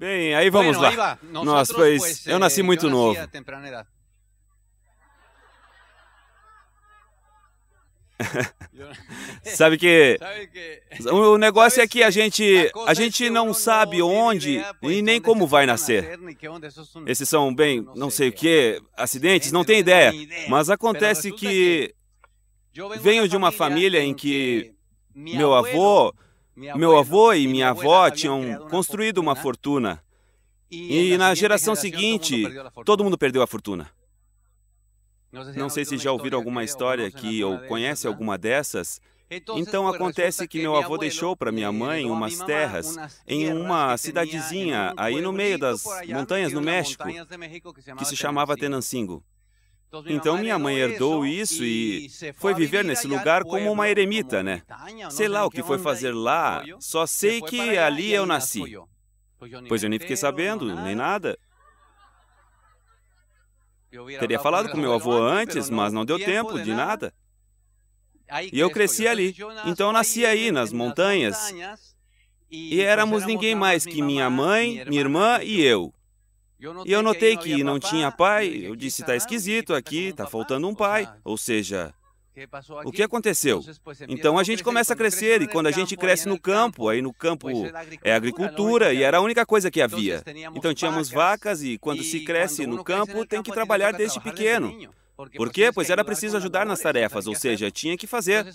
Bem, aí vamos bueno, lá. Nós, pois, pues, eu nasci eh, muito eu novo. sabe que o negócio é que a gente a gente não sabe onde e nem como vai nascer. Esses são bem, não sei o que, acidentes, não tem ideia. Mas acontece que venho de uma família em que meu avô meu avô e minha avó tinham construído uma né? fortuna. E na geração seguinte, todo mundo perdeu a fortuna. Não sei se já ouviram alguma história que ou conhece né? alguma dessas. Então, então assim, acontece que meu avô deixou para minha mãe umas terras em uma cidadezinha aí no meio das montanhas no é México, que se chamava Tenancingo. Então minha né? mãe herdou isso e foi viver nesse lugar como uma eremita, né? Sei lá o que foi fazer lá, só sei que ali eu nasci. Pois eu nem fiquei sabendo, nem nada. Teria falado com meu avô antes, mas não deu tempo de nada. E eu cresci então ali. Então eu nasci aí, nas montanhas. E éramos ninguém mais que minha mãe, minha irmã e eu. E eu notei que não tinha pai, eu disse: está esquisito tá aqui, está faltando um pai. Ou seja, o que aconteceu? Então a gente começa a crescer, e né, quando a gente cresce no campo, aí no campo é, é agricultura, é e era a única coisa que então havia. Então tínhamos vacas, e quando se cresce no campo, né, tem que trabalhar desde pequeno. Né, por quê? Pois era preciso ajudar nas tarefas, ou seja, tinha que fazer.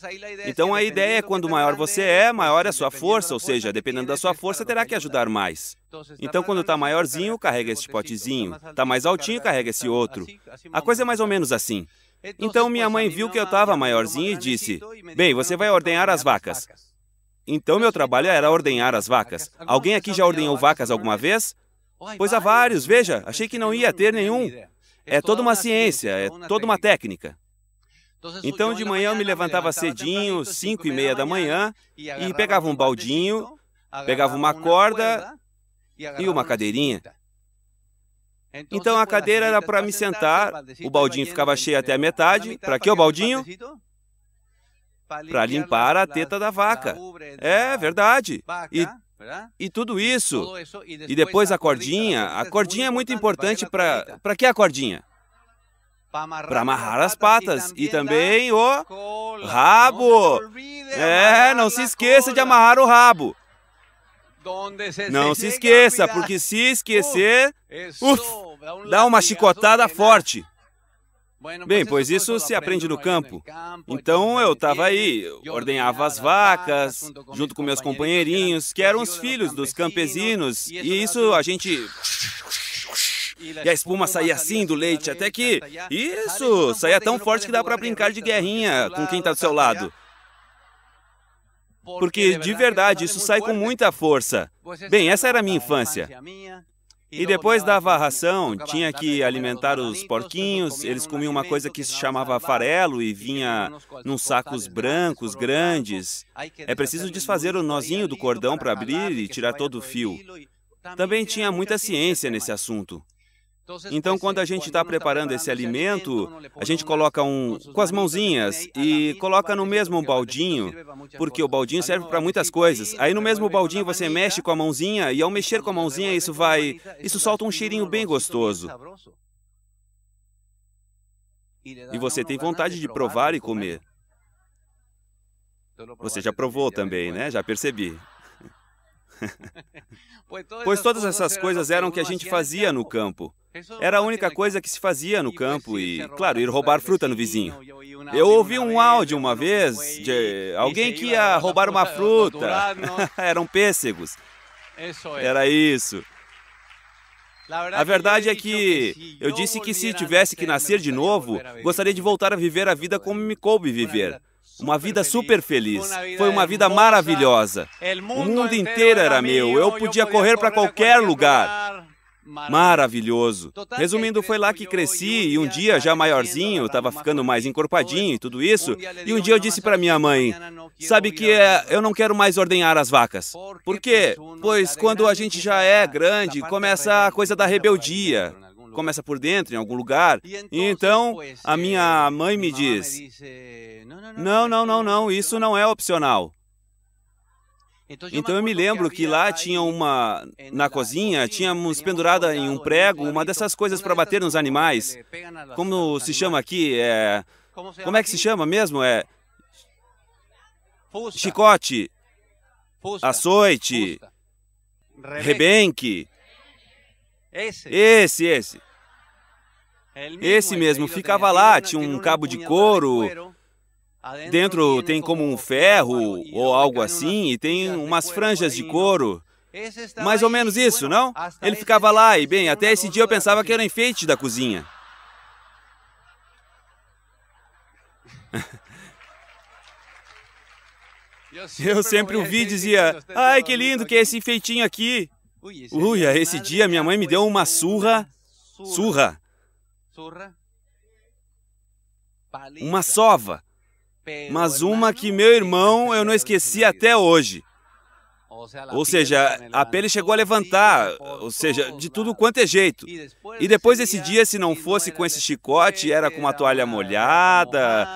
Então a ideia é quando maior você é, maior é a sua força, ou seja, dependendo da sua força, terá que ajudar mais. Então quando está maiorzinho, carrega este potezinho. Está mais altinho, carrega esse outro. A coisa é mais ou menos assim. Então minha mãe viu que eu estava maiorzinho e disse: Bem, você vai ordenhar as vacas. Então meu trabalho era ordenhar as vacas. Alguém aqui já ordenhou vacas alguma vez? Pois há vários, veja, achei que não ia ter nenhum. É toda uma ciência, é toda uma técnica. Então, então de manhã eu me levantava cedinho, cinco e meia da manhã, e pegava um baldinho, pegava uma corda e uma cadeirinha. Então, então a cadeira era é para me sentar, o baldinho ficava cheio até a metade. Para que o baldinho? Para limpar a teta da é vaca. É verdade. E e tudo isso. E depois a cordinha. A cordinha é muito importante para. Para que a cordinha? Para amarrar as patas. E também o rabo. É, não se esqueça de amarrar o rabo. Não se esqueça, porque se uh, esquecer, é uf, dá uma chicotada forte. Bem, pois isso se aprende no né? campo. Então, então eu estava aí, ordenhava as vacas, junto com meus companheirinhos, que eram os filhos dos campesinos, e isso a gente. E a espuma saía assim do leite, até que. Isso! Saía tão forte que dá para brincar de guerrinha com quem está do seu lado. Porque de verdade isso sai com muita força. Bem, essa era a minha infância. E depois dava a ração, tinha que alimentar os porquinhos, eles comiam uma coisa que se chamava farelo e vinha num sacos brancos grandes. É preciso desfazer o nozinho do cordão para abrir e tirar todo o fio. Também tinha muita ciência nesse assunto. Então, então quando a gente está tá preparando esse alimento, a gente coloca um com as né? mãozinhas e coloca no mesmo baldinho, porque o baldinho serve para é muitas coisas. Aí no mesmo baldinho você mexe com a mãozinha e ao mexer com a mãozinha isso vai, isso solta é um cheirinho bem é gostoso. E você tem vontade de provar e comer. Né? Então, você já provou também, né? Já percebi. pois todas essas coisas eram o que a gente fazia no campo. Era a única coisa que se fazia no campo e, claro, ir roubar fruta no vizinho. Eu ouvi um áudio uma vez de alguém que ia roubar uma fruta. Eram pêssegos. É. Era isso. A verdade é que eu disse que se tivesse que nascer de novo, gostaria de voltar a viver a vida como me coube viver. Uma vida super feliz. Foi uma vida maravilhosa. O mundo inteiro era meu. Eu podia correr para qualquer lugar maravilhoso. Resumindo, foi lá que cresci e um dia, tá já maiorzinho, estava tá ficando mais encorpadinho e tudo isso, e um dia eu disse para minha mãe: Sabe que é, eu não quero mais ordenhar as vacas. Por quê? Pois quando a gente já é tá, grande, começa a coisa da rebeldia. Começa por dentro, em algum lugar. E então a eh, minha mãe me diz: Não, não, não, não, isso não é opcional. Então, então eu me lembro que lá tinha uma. É na cozinha, tínhamos pendurada em um prego uma então, dessas coisas para bater nos animais. É, como se chama aqui? É... Como é que se chama mesmo? É. Chicote, açoite, rebenque. Esse, esse. Esse é mesmo. Ficava lá, tinha um cabo de couro Dentro tem como um ferro ou algo assim e tem umas franjas de couro. Mais ou menos isso, não? Ele ficava lá e, bem, até esse dia eu pensava que era enfeite da cozinha. Eu sempre o vi e dizia: Ai, que lindo que é esse enfeitinho aqui. Uia, esse dia minha mãe me deu uma surra. Surra. Uma sova mas uma que meu irmão eu não esqueci até hoje. Ou seja, a pele chegou a levantar, ou seja, de tudo quanto é jeito. E depois desse dia, se não fosse com esse chicote, era com uma toalha molhada,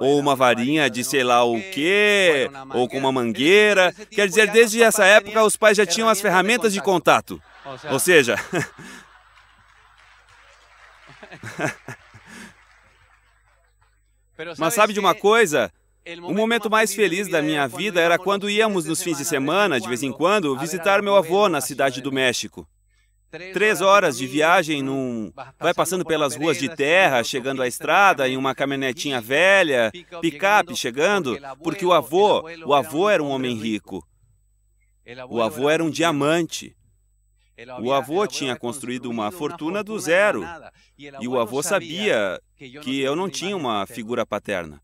ou uma varinha de sei lá o quê, ou com uma mangueira. Quer dizer, desde essa época, os pais já tinham as ferramentas de contato. Ou seja. Mas sabe de uma coisa? O momento mais feliz da minha vida era quando íamos nos fins de semana, de vez em quando, visitar meu avô na cidade do México. Três horas de viagem num. Vai passando pelas ruas de terra, chegando à estrada, em uma caminhonetinha velha, picape chegando, porque o avô, o avô era um homem rico. O avô era um diamante. O avô tinha construído uma fortuna do zero e o avô sabia que eu não tinha uma figura paterna.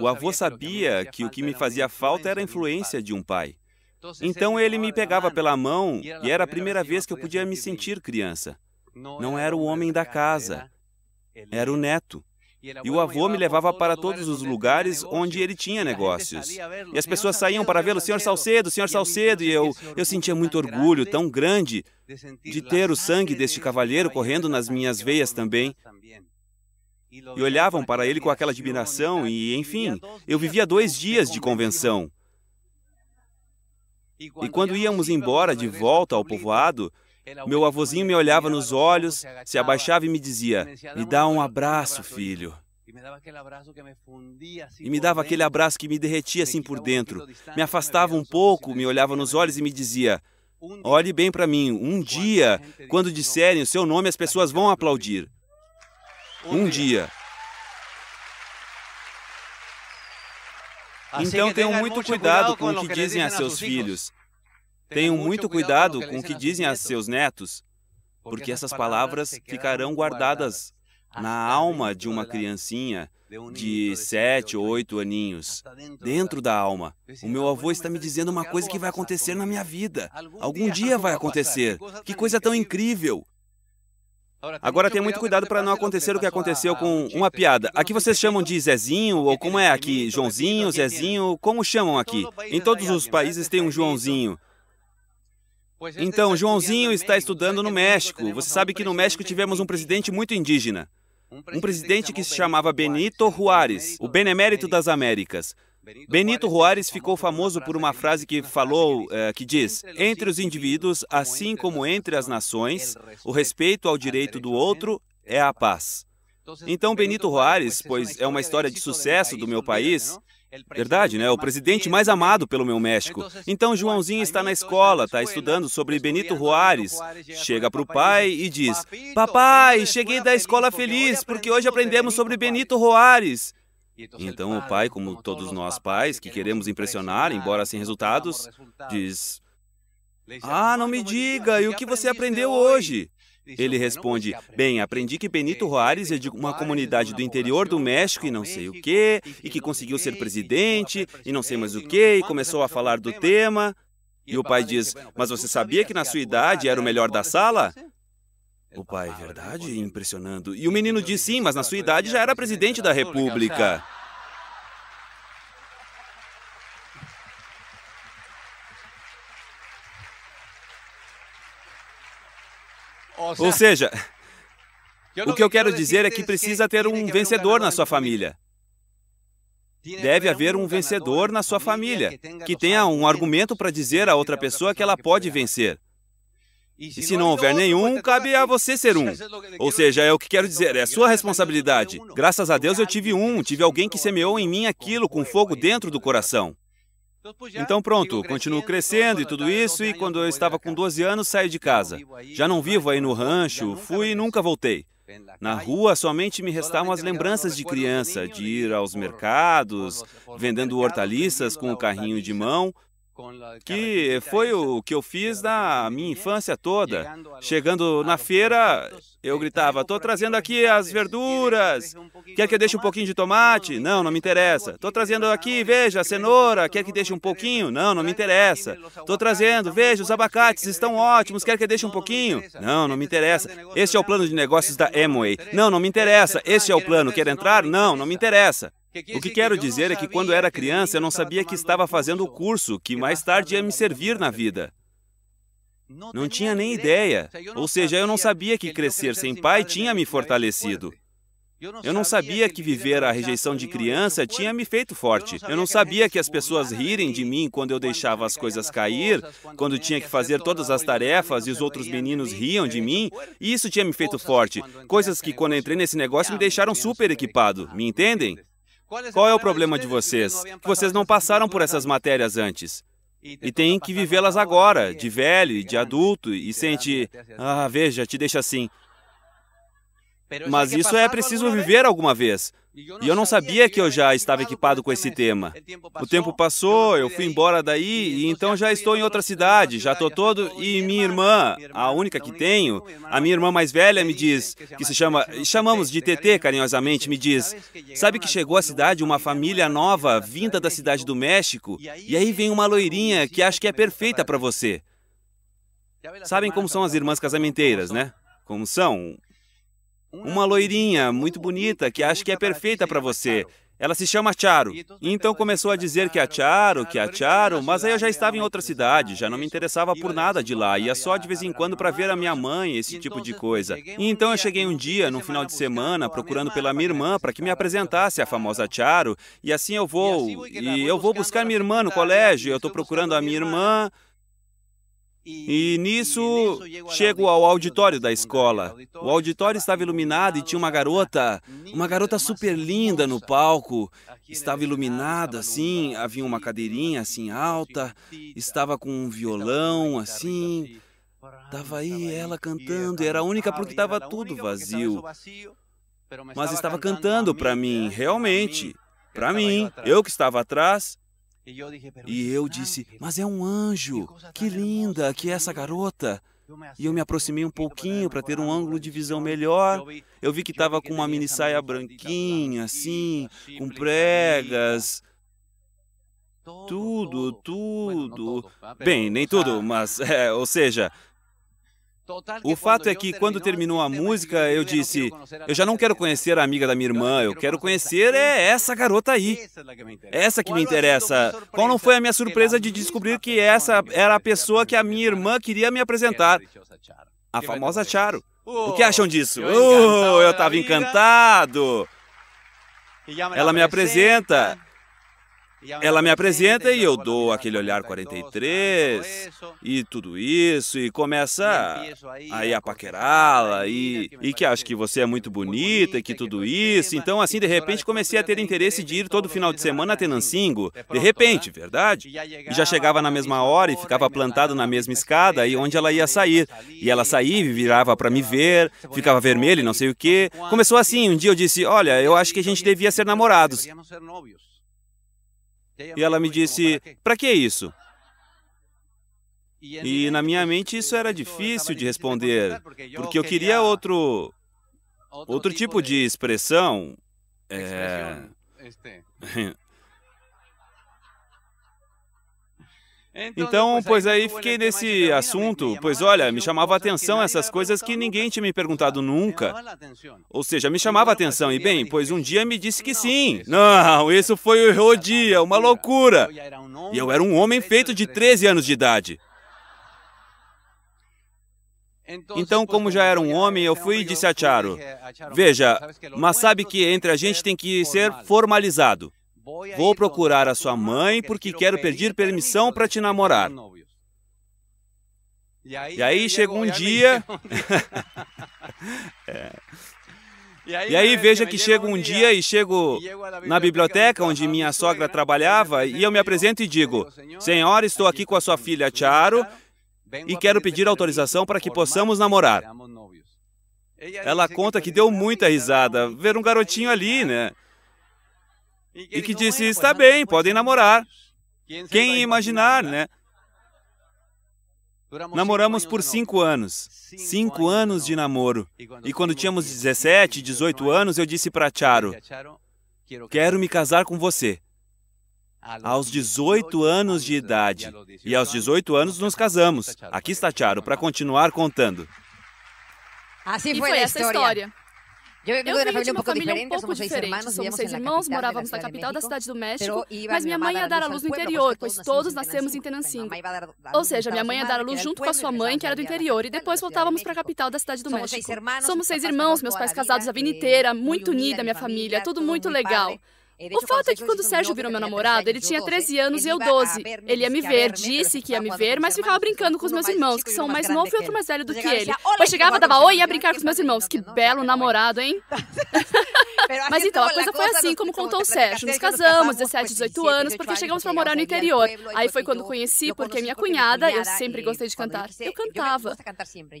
O avô sabia que o que me fazia falta era a influência de um pai. Então ele me pegava pela mão e era a primeira vez que eu podia me sentir criança. Não era o homem da casa, era o neto. E o avô me levava para todos os lugares onde ele tinha negócios. E as pessoas saíam para vê-lo, senhor Salcedo, senhor Salcedo, e eu, eu sentia muito orgulho tão grande de ter o sangue deste cavalheiro correndo nas minhas veias também. E olhavam para ele com aquela admiração, tá, e enfim, eu vivia dois dias de convenção. E quando íamos embora de volta ao povoado, é Meu avôzinho me olhava nos olhos, se abaixava e me dizia: Me dá um abraço, filho. E me dava aquele abraço que me derretia assim por dentro. Me afastava um pouco, me olhava nos olhos e me dizia: Olhe bem para mim, um dia, quando disserem o seu nome, as pessoas vão aplaudir. Um dia. Então tenham muito cuidado com o que dizem a seus filhos. Tenham muito cuidado com o que dizem a seus netos, porque essas palavras ficarão guardadas na alma de uma criancinha de sete ou oito aninhos, dentro da alma. O meu avô está me dizendo uma coisa que vai acontecer na minha vida. Algum dia vai acontecer. Que coisa tão incrível! Agora tenha muito cuidado para não acontecer o que aconteceu com uma piada. Aqui vocês chamam de Zezinho, ou como é aqui? Joãozinho, Zezinho, como chamam aqui? Em todos os países tem um Joãozinho. Então, Joãozinho está estudando no México. Tá Você sabe que no México tivemos um presidente muito indígena. Um presidente que se chamava Benito Juárez, o benemérito das Américas. Benito Juárez ficou famoso por uma frase que falou, assim, eh, que diz: Entre os indivíduos, assim como entre as nações, o respeito ao direito do outro é a paz. Então, Benito Juárez, pois é uma história de sucesso do meu país, Verdade, né? O presidente é mais amado pelo meu México. Então Joãozinho está na escola, está estudando sobre Benito Juárez. Chega para o pai e diz: Papai, cheguei da escola feliz porque hoje aprendemos sobre Benito Juárez. Então o pai, como todos nós pais que queremos impressionar, embora sem resultados, diz: Ah, não me diga, e o que você aprendeu hoje? Ele responde: Bem, aprendi que Benito Juárez é de uma comunidade do interior do México e não sei o quê, e que conseguiu ser presidente e não sei mais o quê, e começou a falar do tema. E o pai diz: Mas você sabia que na sua idade era o melhor da sala? O pai, verdade? É Impressionando. E o menino diz: Sim, mas na sua idade já era presidente da república. Ou seja, o que eu quero dizer é que precisa ter um vencedor na sua família. Deve haver um vencedor na sua família, que tenha um argumento para dizer à outra pessoa que ela pode vencer. E se não houver nenhum, cabe a você ser um. É Ou seja, é o que quero dizer, é sua responsabilidade. Graças a Deus eu tive um, tive alguém que semeou em mim aquilo com fogo dentro do coração. Então, então pronto, continuo então, crescendo e tudo tá, isso, e quando eu estava com 12 anos saí de casa. Já não vivo aí no rancho, fui e nunca voltei. Na rua somente me restavam as lembranças de criança, de ir aos mercados, vendendo hortaliças com o carrinho de mão, que foi o que eu fiz na minha infância toda. Chegando na feira, eu eh, gritava: "Estou trazendo aqui as verduras. Quer que eu deixe um pouquinho de tomate? Não, não me interessa. Estou trazendo aqui, veja, cenoura. Quer que deixe um pouquinho? Não, não me interessa. Estou trazendo, então veja, os abacates estão ótimos. Quer que eu deixe um pouquinho? Não, não me interessa. Este é o plano de negócios da Amway. Não, não me interessa. Este é o plano. É quer entrar? Não, não me interessa." O que quero dizer é que quando era criança eu não sabia que estava fazendo o curso que mais tarde ia me servir na vida. Não tinha nem ideia. Ou seja, eu não sabia que então crescer sem pai tinha me fortalecido. Eu não sabia que viver a rejeição de criança tinha me feito forte. Eu não sabia que as pessoas rirem de mim quando eu deixava as coisas cair, quando tinha que fazer todas as tarefas e os outros meninos riam de mim, e isso tinha me feito forte. Coisas que, quando entrei nesse negócio, me deixaram super equipado. Me entendem? É Qual é o problema de vocês? Que vocês não passaram por essas matérias antes. E tem que vivê-las agora, de velho e é de adulto, e sente, ah, veja, te deixa assim. Mas isso é, é preciso viver alguma vez. E eu não sabia que eu já estava equipado com esse tema. O tempo passou, eu fui embora daí, e então já estou em outra cidade, já estou todo. E minha irmã, a única que então tenho, a minha irmã mais velha me diz, né, que se chama. Chamamos de TT carinhosamente, me diz: Sabe que chegou à cidade uma família nova, vinda da cidade do México, e aí vem uma loirinha que acho que é perfeita para você. Sabem como são as irmãs casamenteiras, né? Como são? uma loirinha muito bonita que acha que é perfeita para você. Ela se chama Charo. E então começou a dizer que a é Charo, que a é Charo, mas aí eu já estava em outra cidade, já não me interessava por nada de lá, ia só de vez em quando para ver a minha mãe, esse tipo de coisa. E então eu cheguei um dia, num final de semana, procurando pela minha irmã para que me apresentasse a famosa Charo, e assim eu vou, e eu vou buscar minha irmã no colégio, eu estou procurando a minha irmã. E nisso chego ao auditório da escola. O auditório estava iluminado e tinha uma garota, uma garota super linda no palco. Estava iluminada assim, havia uma cadeirinha assim alta, estava com um violão assim. Tava aí ela cantando, e era a única porque estava tudo vazio. Mas estava cantando para mim, né? realmente. Para mim, eu que estava atrás, e eu disse: Mas é um anjo! Que é linda que é essa garota! E eu me aproximei um pouquinho para ter um ângulo né, de visão melhor. Eu vi que estava com uma mini saia tá branquinha, assim, tá com pregas. Tudo, tudo. Bem, nem tudo, mas, é, ou seja, o é fato é que quando terminou a música, eu disse: Eu já não quero conhecer a amiga da minha irmã, eu quero conhecer é essa garota aí. É essa que me interessa. Qual não foi a minha surpresa de descobrir que essa era a pessoa que a minha irmã queria me apresentar? A famosa Charo. O que acham disso? Uh, eu estava encantado! Ela me apresenta ela me apresenta e eu dou aquele olhar 43 e tudo isso e começa aí a paquerá-la e, e que acho que você é muito bonita e que tudo isso. Então, assim, de repente comecei a ter interesse de ir todo final de semana a tá Tenancingo. É de repente, né? verdade? E já chegava na mesma hora e ficava plantado na mesma escada aí onde ela ia sair. Tá e ela saía tá e virava para me ver, ficava vermelha e não sei o quê. Começou assim, um dia eu disse, olha, eu acho que a gente devia ser namorados. E ela me disse: Para que isso? E é na minha mente isso era difícil de responder, porque eu queria outro, outro tipo, tipo de expressão. É... Então, então pois aí fiquei nesse assunto, pois olha, me chamava a atenção essas coisas que ninguém tinha me perguntado nunca. Ou seja, me chamava a atenção, e bem, pois um dia me disse que sim. Não, isso foi o dia, uma loucura. E eu era um homem feito de 13 anos de idade. Então, então como já era um homem, eu fui e disse a Charo, veja, é mas sabe é que entre a gente tem que ser formalizado. Vou procurar a sua mãe porque quero pedir permissão para te namorar. E aí chega um dia. É. E aí veja que chega um dia e chego na biblioteca onde minha sogra trabalhava e eu me apresento e digo: Senhora, estou aqui com a sua filha Charo e quero pedir autorização para que possamos namorar. Ela conta que deu muita risada ver um garotinho ali, né? né? e que disse: está bem, podem namorar. Quem ia imaginar, né? né? Namoramos por cinco anos. Cinco anos de namoro. E quando tínhamos 17, 18 anos, eu disse para Charo: Quero me casar com você. Aos 18 anos de idade. E aos 18 anos nos casamos. Tá, Aqui está Charo para continuar contando. Assim foi, e foi essa história. Eu vengo de una família un poco diferente, um somos seis somos seis irmãos, morávamos na capital da Cidade do México, mas minha mãe ia dar a luz no interior, pois todos nascemos em Tenancingo. Ou seja, minha mãe ia dar a luz junto com a sua mãe, que era do interior, e depois voltávamos para a capital da Cidade do México. Somos seis irmãos, meus pais casados a vida inteira, muito unida minha família, tudo muito legal. O fato é que quando o Sérgio virou meu é namorado, ele tinha 13 anos e eu 12. Ele ia me ver, disse que ia me ver, mas ficava brincando com os meus irmãos, que são um mais novo e outro mais velho do que ele. Pois chegava, dava oi e ia brincar com os meus irmãos. Que belo namorado, hein? Mas então, a então, coisa foi assim como contou o Sérgio. Nos casamos, 17, 18 anos, porque chegamos para morar no interior. Aí foi quando conheci, porque minha cunhada, eu sempre gostei de cantar. Eu cantava.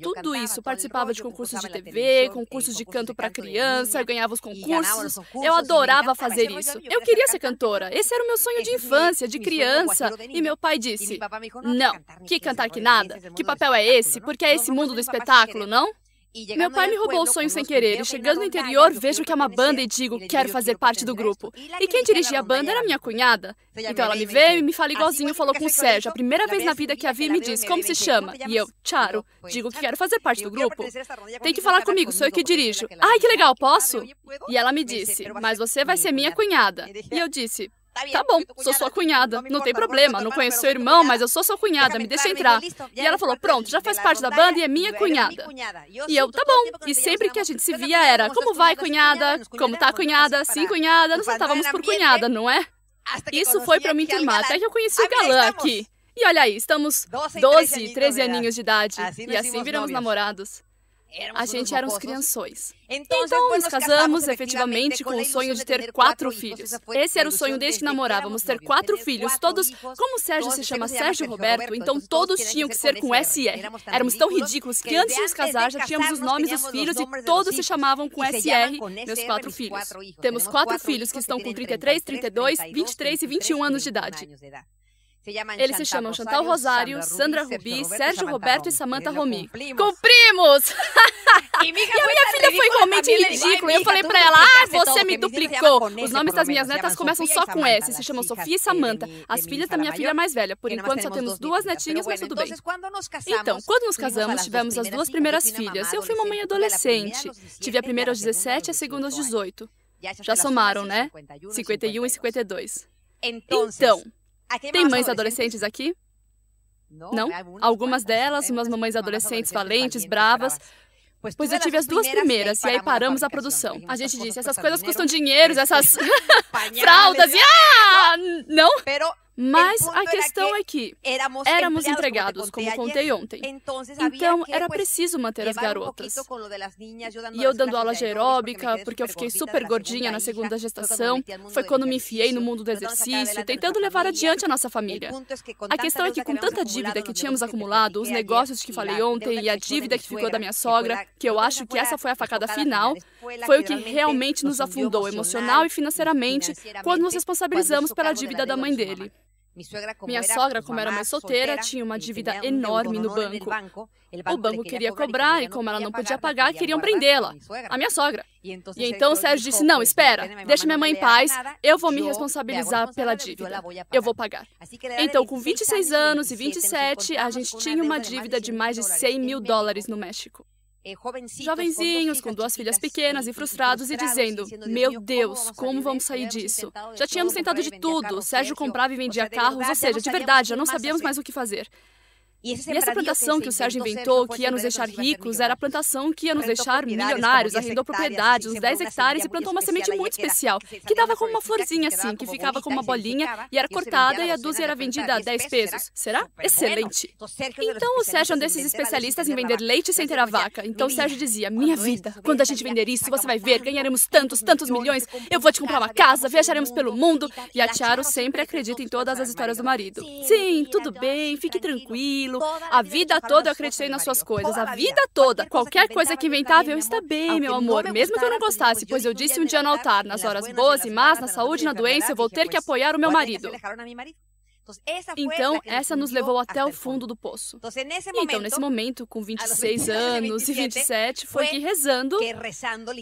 Tudo isso, participava de concursos de TV, concursos de canto para criança, ganhava os concursos. Eu adorava fazer isso isso. Eu queria ser cantora. Esse era o meu sonho de infância, de criança. E meu pai disse: Não, que cantar que nada. Que papel é, é esse? Porque é esse mundo do espetáculo, não? Meu pai me roubou o sonho sem querer e chegando no interior vejo que é uma banda e digo, quero fazer parte do grupo. E quem dirigia a banda era minha cunhada. Então ela me veio e me fala igualzinho, falou com o Sérgio, a primeira vez na vida que a vi me diz, como se chama? E eu, Charo, digo que quero fazer parte do grupo. Tem que falar comigo, sou eu que dirijo. Ai, que legal, posso? E ela me disse, mas você vai ser minha cunhada. E eu disse, Tá, tá bom, sou sua cunhada. Não tem problema, não conheço seu irmão, mas eu sou sua cunhada, me deixa entrar. E ela falou: pronto, já faz parte da banda e é minha cunhada. E eu, tá bom. E sempre que a gente se via era: como vai, cunhada? Como tá, cunhada? Sim, cunhada. Nós estávamos por cunhada, não é? Isso foi pra me turmar, até que eu conheci o galã aqui. E olha aí, estamos 12, 13 aninhos de idade. E assim viramos namorados a gente era uns crianções. Então, então nos casamos efetivamente com o sonho de ter quatro filhos. Esse era o sonho desde que namorávamos, ter quatro filhos. Todos, como o Sérgio se chama Sérgio Roberto, então todos tinham que ser com SR. Éramos tão ridículos que antes de nos casar já tínhamos os nomes dos filhos e todos se chamavam com SR, meus quatro filhos. Temos quatro filhos que estão com 33, 32, 23 e 21 anos de idade. Se Eles se chamam Chantal Rosário, Sandra, Sandra Rubi, Sérgio, Sérgio Roberto e Samantha Romi. Cumprimos! Cumprimos! e, a minha filha foi igualmente ridícula. E eu falei pra ela: Ah, você me duplicou. Os nomes das minhas netas começam só com S. Se chamam Sofia e Samantha. As filhas da minha filha mais velha. Por enquanto só temos duas netinhas, mas tudo bem. Então, quando nos casamos, tivemos as duas primeiras filhas. Eu fui mamãe adolescente. Tive a primeira aos 17 e a segunda aos 18. Já somaram, né? 51 e 52. Então. Ah, Tem mães adolescentes aqui? Não? É Algumas é, delas, é, umas mamães adolescentes valentes, assim, bravas. Pois eu tive as duas primeiras e aí paramos a produção. A gente disse: essas coisas custam dinheiro, essas fraldas e. Ah! Não! Mas a questão é que éramos empregados, como contei ontem. Então, era preciso manter as garotas. E eu dando aula de aeróbica, porque eu fiquei super gordinha na segunda gestação, foi quando me enfiei no mundo do exercício, tentando levar adiante a nossa família. A questão é que, com tanta dívida que tínhamos acumulado, os negócios que falei ontem e a dívida que ficou da minha sogra, que eu acho que essa foi a facada final, foi o que realmente nos afundou emocional e financeiramente quando nos responsabilizamos pela dívida da mãe dele. Minha sogra, como era mãe solteira, tinha uma dívida enorme no banco. O banco queria cobrar e, como ela não podia pagar, queriam prendê-la, a minha sogra. E então Sérgio disse: Não, espera, deixa minha mãe em paz, eu vou me responsabilizar pela dívida, eu vou pagar. Então, com 26 anos e 27, a gente tinha uma dívida de mais de 100 mil dólares no México. É, jovenzinhos, com duas filhas assim, pequenas e frustrados e dizendo: Meu Deus, como vamos sair disso? Já tínhamos tentado de tudo. Sérgio comprava e vendia carros, ou seja, de verdade, já não sabíamos mais o que fazer. E essa assim, plantação que o Sérgio inventou, que ia nos deixar ricos, era a plantação que ia nos deixar milionários, arrendou assim propriedades, uns 10 hectares e plantou uma semente muito especial, que dava como uma florzinha assim, que ficava com uma bolinha e era cortada e a assim, dúzia era vendida a 10 pesos. Será? Excelente! Então o Sérgio é um desses especialistas em vender leite sem ter a vaca. Então o Sérgio dizia: Minha vida, quando a gente vender isso, você vai ver, ganharemos tantos, tantos milhões, eu vou te comprar uma casa, viajaremos pelo mundo. E a Tiaro sempre acredita em todas as histórias do marido. Sim, tudo bem, fique tranquilo aquilo. A vida toda eu acreditei nas suas coisas, a vida toda. Qualquer coisa que inventava, eu está bem, meu amor, mesmo que eu não gostasse, pois eu disse um dia no altar, nas é horas boas e más, na saúde e na doença, eu vou ter que apoiar o meu marido. Então, essa nos levou até o fundo do poço. Então, nesse momento, com 26 anos e 27, foi que rezando,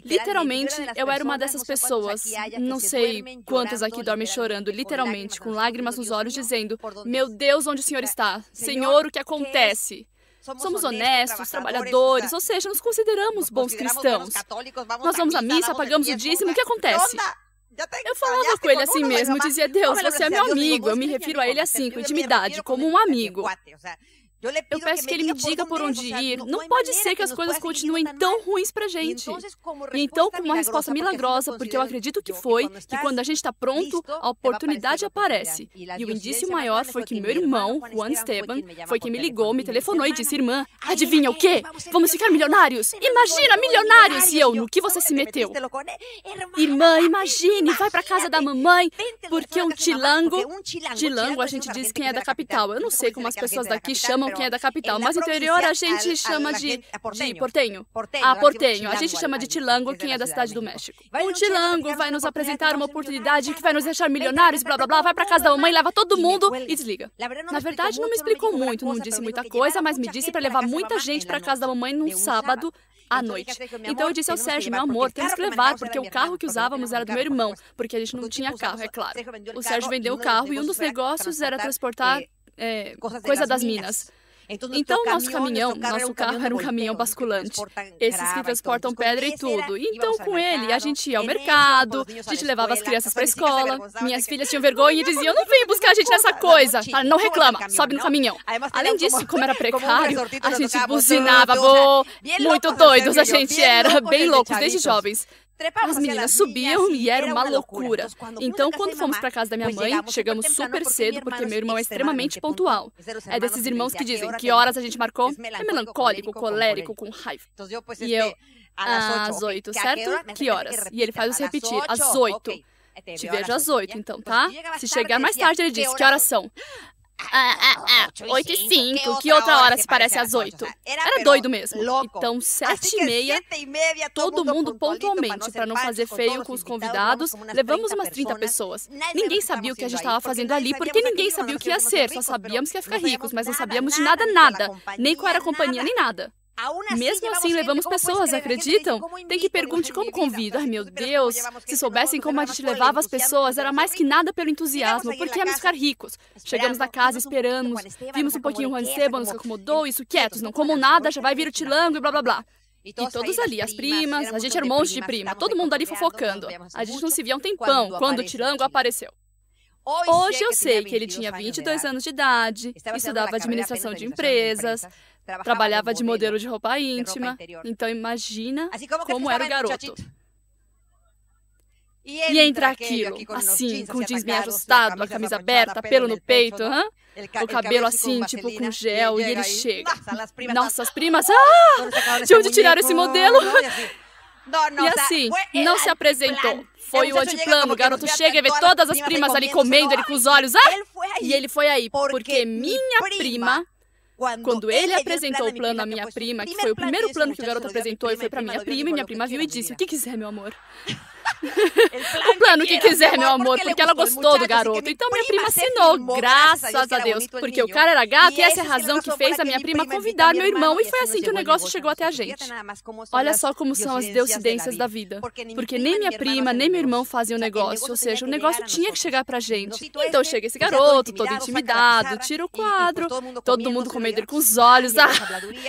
literalmente, eu era uma dessas pessoas, não sei quantas aqui dormem chorando, literalmente, com lágrimas nos olhos, dizendo: Meu Deus, onde o Senhor está? Senhor, o que acontece? Somos honestos, trabalhadores, ou seja, nos consideramos bons cristãos. Nós vamos à missa, pagamos o dízimo, o que acontece? Tá eu falava com ele assim mesmo, dizia, Deus, você é meu amigo, eu me refiro a ele assim, com intimidade, como um amigo. Eu peço que ele me diga por onde ir. Não pode ser que as coisas continuem tão é? ruins pra gente. E então, então é com uma resposta milagrosa, porque eu acredito que foi, que quando a gente está pronto, a oportunidade aparece. E o indício maior foi que meu irmão, Juan Esteban, foi quem me ligou, me telefonou e disse: Irmã, adivinha o quê? Vamos ficar milionários? Imagina, milionários! E eu, no que você se meteu? Eh, Irmã, imagine, vai pra casa da mamãe, porque um tilango. Tilango, a gente diz quem é da capital. Eu não sei como as pessoas daqui chamam quem que é da capital, mas interior a gente chama de, de portenho. Ah, portenho. A gente chama de Tilango, quem é da cidade do México. O Tilango vai nos apresentar uma oportunidade que vai nos deixar milionários, blá blá blá, vai pra casa da mamãe, leva todo mundo e desliga. Na verdade, não me explicou muito, não disse muita coisa, mas me disse para levar muita gente pra casa da mamãe num sábado à noite. Então eu disse ao Sérgio, meu amor, temos que levar, porque o carro que usávamos era do meu irmão, porque a gente não tinha carro, é claro. O Sérgio vendeu o carro e um dos negócios era transportar é, coisa das minas. Então, então, nosso caminhão, é nosso carro era um caminhão basculante. Esses que transportam pedra e tudo. Então, com ele, a gente ia ao mercado, a gente levava as crianças pra escola. Minhas filhas tinham vergonha e diziam: não vem buscar a gente nessa coisa. Fala, não reclama, sobe no caminhão. Além disso, como era precário, a gente buzinava, Muito doidos a gente era, bem loucos desde jovens. As meninas subiam assim, e era uma loucura. Então, quando fomos então, para casa da minha mãe, chegamos super cedo porque meu irmão é extremamente pontual. É desses irmãos que dizem que horas a gente marcou. É melancólico, colérico, com raiva. Então, e eu, às oito, certo? Que horas? E ele faz você repetir, às oito. Te vejo às oito, então, então tá? Se chegar mais tarde, ele diz, que horas são? Ah, ah, ah, 8 e 5, que outra hora se parece às 8. Era doido mesmo. Então, 7 assim é e meia, todo mundo então, pontualmente, para não fazer feio com os então, convidados, levamos umas 30 pessoas. Né, ninguém sabia o que a gente estava fazendo ali, porque é ninguém sabia o assim, que ia ser, só sabíamos que ia ficar ricos, mas não sabíamos de nada, nada. Nem qual era a companhia, nem nada. Mesmo assim, levamos pessoas, acreditam? Tem que pergunte como convido. Ai, meu Deus! Se soubessem como a gente levava as pessoas, era mais que nada pelo entusiasmo, porque íamos ficar ricos. Chegamos na casa, esperamos, vimos um pouquinho o Juan Esteban, nos acomodou, isso, quietos, não comam nada, já vai vir o tilango e blá blá blá. E todos ali, as primas, a gente era um monte de prima, todo mundo ali fofocando. A gente não se via um tempão quando o tilango apareceu. Hoje eu sei que ele tinha 22 anos de idade, estudava administração de empresas, Trabalhava, Trabalhava de modelo de roupa íntima. De roupa então imagina assim como, como era o garoto. E entra, e entra aquilo, aquilo assim, com assim, jeans bem ajustado, a camisa aberta, pelo no peito, hã? Né? o cabelo assim, assim tipo com gel, e ele chega. Nossa, as primas, ah! ah! De onde tiraram esse modelo? E assim, é não se apresentou. Foi o antiplano, o garoto chega e vê todas as primas ali comendo ele com os olhos, ah! E ele foi aí, porque minha prima quando ele apresentou o plano à minha prima, que foi o primeiro plano que o garoto apresentou e foi para minha prima, e minha prima viu e disse: O que quiser, meu amor o plano que quiser, meu amor, porque, porque é ela gostou do assim, garoto. Então minha prima assinou, graças a Deus, porque o cara era gato e essa é a razão que fez a tá minha prima convidar meu irmão e foi assim, assim que o negócio chegou até a assim, gente. Olha é só como são as deucidências da vida, porque nem minha prima, nem meu irmão faziam o negócio, ou seja, o negócio tinha que chegar pra gente. É então chega esse garoto, todo intimidado, tira o quadro, todo mundo com medo com os olhos, ah,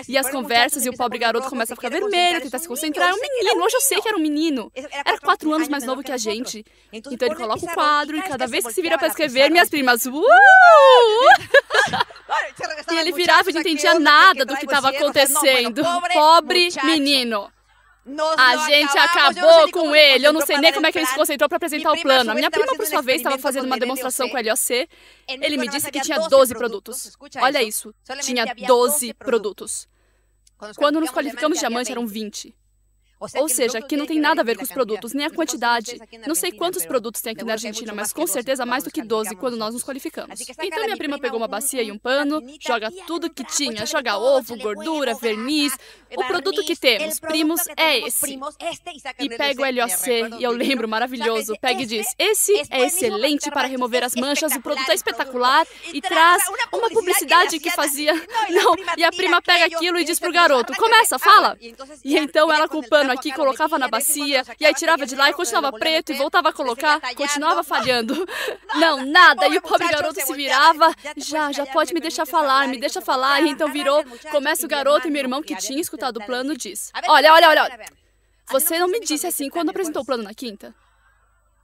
e as conversas, e o pobre garoto começa a ficar vermelho, tenta se concentrar. É um menino, hoje eu sei que era um menino. Era quatro quatro anos mais novo que a gente. Então, então ele coloca o quadro e cada vez que se vira para escrever, minhas primas. Uh! E ele virava e não entendia nada do que estava acontecendo. Pobre menino. Nos a gente acabou com ele. Eu não sei nem como é que ele se concentrou para apresentar o plano. A minha prima, por sua vez, estava fazendo uma demonstração com a LOC. Ele me disse que tinha 12 produtos. Olha isso, tinha 12 produtos. Quando nos qualificamos diamante, eram 20. Ou seja, que não tem nada a ver com os produtos, nem a quantidade. Não sei quantos produtos tem aqui na Argentina, mas com certeza mais do que 12 quando nós nos qualificamos. É então minha prima pegou uma bacia e um pano, joga tudo que tinha, joga ovo, gordura, verniz. O produto que temos, primos, é esse. E pega o LOC, e eu lembro, maravilhoso. Pega e diz: esse é excelente para remover as manchas, o produto é espetacular e traz uma publicidade que fazia. Não, e a prima pega aquilo e diz pro garoto: começa, fala. E então ela com o pano pano aqui, colocava na bacia, e aí tirava de lá e continuava preto e voltava a colocar, continuava falhando. Não, nada. E o pobre garoto se virava. Já, tá já pode me deixar falar, me deixa falar. E então virou. Começa o garoto e meu irmão, que tinha escutado o plano, diz: Olha, olha, olha. Você não me disse assim quando apresentou o plano na quinta?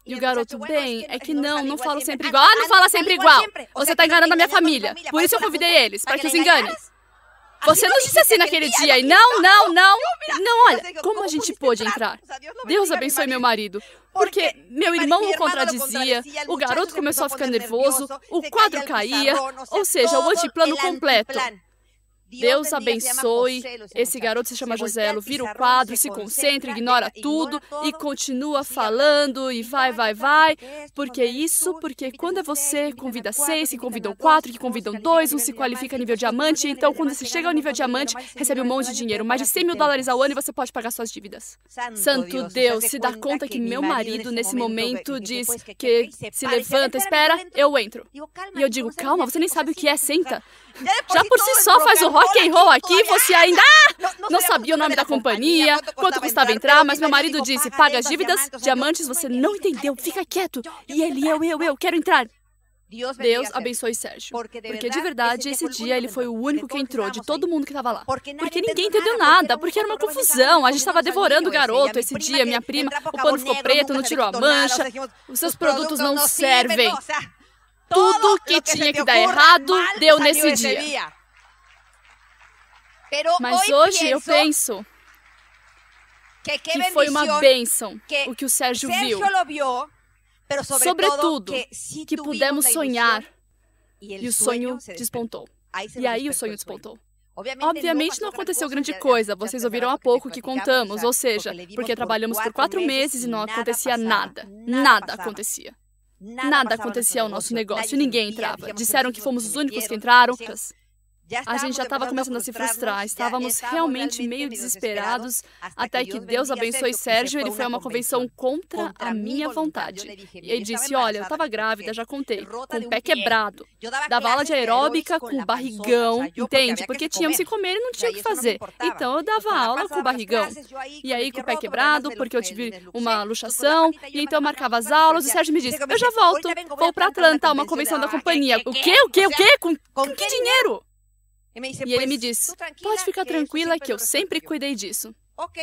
E o garoto, bem, é, é que não, não falo sempre igual. Ah, não fala sempre igual. Você está é enganando a minha família. Por isso eu tá convidei eles, para que os engane. Você não disse assim naquele dia e não, não, não. Não, olha, como a gente pôde entrar? Deus abençoe meu marido. Porque meu irmão o contradizia, o garoto começou a ficar nervoso, o quadro caía, ou seja, o antiplano completo. Deus abençoe. Esse garoto se chama José, vira o quadro, se concentra, ignora tudo e continua falando e vai, vai, vai. Porque isso, porque quando é você, convida seis, que convidam quatro, que convidam dois, um se qualifica então a nível diamante. Então, quando você chega ao nível diamante, recebe um monte de dinheiro, mais de 100 mil dólares ao ano e você pode pagar suas dívidas. Santo Deus, então, se dá conta que meu marido, nesse momento, diz que se levanta, espera, eu entro. E eu digo, calma, você nem sabe o que é, senta. É Já por si só faz o rock and roll aqui, você ainda. Ah, não sabia o nome da companhia, quanto custava entrar, mas meu marido disse: paga as dívidas, diamantes, você não entendeu, fica quieto. E ele, eu, eu, eu, quero entrar. Deus abençoe Sérgio. Porque de verdade, esse é dia ele foi o único que entrou, de todo assim. mundo que estava lá. Porque ninguém entendeu nada, porque era uma confusão. A gente estava devorando o assim, garoto esse dia, minha prima. O pano ficou preto, não tirou a mancha. Assim, os seus produtos não servem. Tudo que tinha que dar errado deu nesse dia. Mas hoje eu penso que foi uma bênção o que o Sérgio viu. Sobretudo, que pudemos sonhar e o sonho despontou. E aí o sonho despontou. Obviamente não aconteceu grande coisa, vocês ouviram há pouco o que contamos, ou seja, porque trabalhamos por quatro meses e não acontecia nada. Nada acontecia. Nada acontecia ao nosso negócio, ninguém entrava. Disseram que fomos os únicos que entraram a gente já estava começando a se frustrar, estávamos realmente meio desesperados, até que Deus abençoe Sérgio, ele foi a uma convenção contra a minha vontade. E ele disse, olha, eu estava grávida, já contei, com o pé quebrado, dava aula de aeróbica com barrigão, entende? Porque tínhamos que comer e não tinha o que fazer. Então eu dava aula com o barrigão. E aí com o pé quebrado, porque eu tive uma luxação, e então eu marcava as aulas, o Sérgio me disse, eu já volto, tá vou para Atlanta, uma convenção da companhia. O quê? O quê? O quê? com que dinheiro? E ele me disse: Pode ficar tranquila que eu sempre cuidei disso.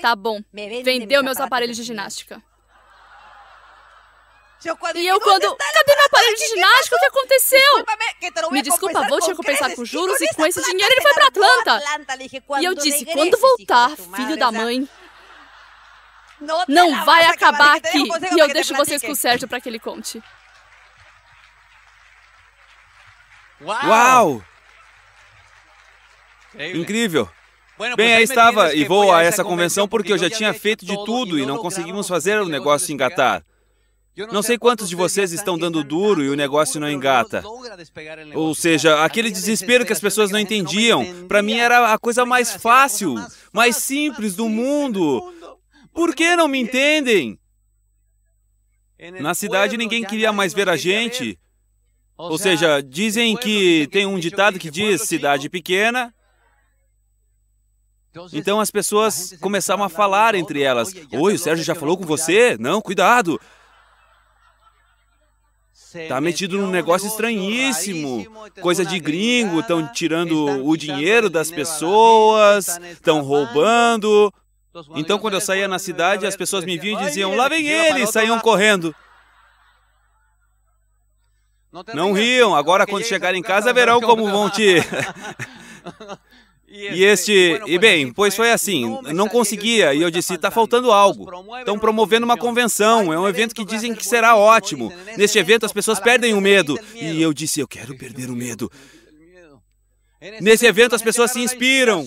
Tá bom. Vendeu meus aparelhos de ginástica. E eu quando. Cadê meu aparelho de ginástica? O que aconteceu? Me desculpa, vou te recompensar com juros e com esse dinheiro ele foi pra Atlanta. E eu disse: Quando voltar, filho da mãe. Não vai acabar aqui. E eu deixo vocês com o Sérgio para que ele conte. Uau! Né? Incrível. Bem, aí estava e vou a essa convenção porque eu já tinha feito de tudo e não conseguimos fazer o negócio engatar. Não sei quantos de vocês estão dando duro e o negócio não engata. Ou seja, aquele desespero que as pessoas não entendiam, para mim era a coisa mais fácil, mais simples do mundo. Por que não me entendem? Na cidade ninguém queria mais ver a gente. Ou seja, dizem que tem um ditado que diz: cidade pequena, então, então as pessoas começavam a falar entre elas: Oi, o Sérgio já falou com você? Não, cuidado! Tá metido num negócio estranhíssimo, então, coisa de gringo, estão tirando tá o dinheiro das pessoas, tá estão roubando. Então, quando tá eu saía na cidade, as pessoas me viam e diziam: Lá vem ele! E saíam correndo. Não riam, agora quando chegarem em casa verão como vão te. E assim, este, e bem, pois foi né? assim, não conseguia e eu disse, está faltando algo. Estão promovendo uma convenção, é um evento que dizem que será ótimo. Né, né, Neste evento as pessoas perdem o medo. E eu disse, eu quero perder o medo. É nesse evento as pessoas se inspiram.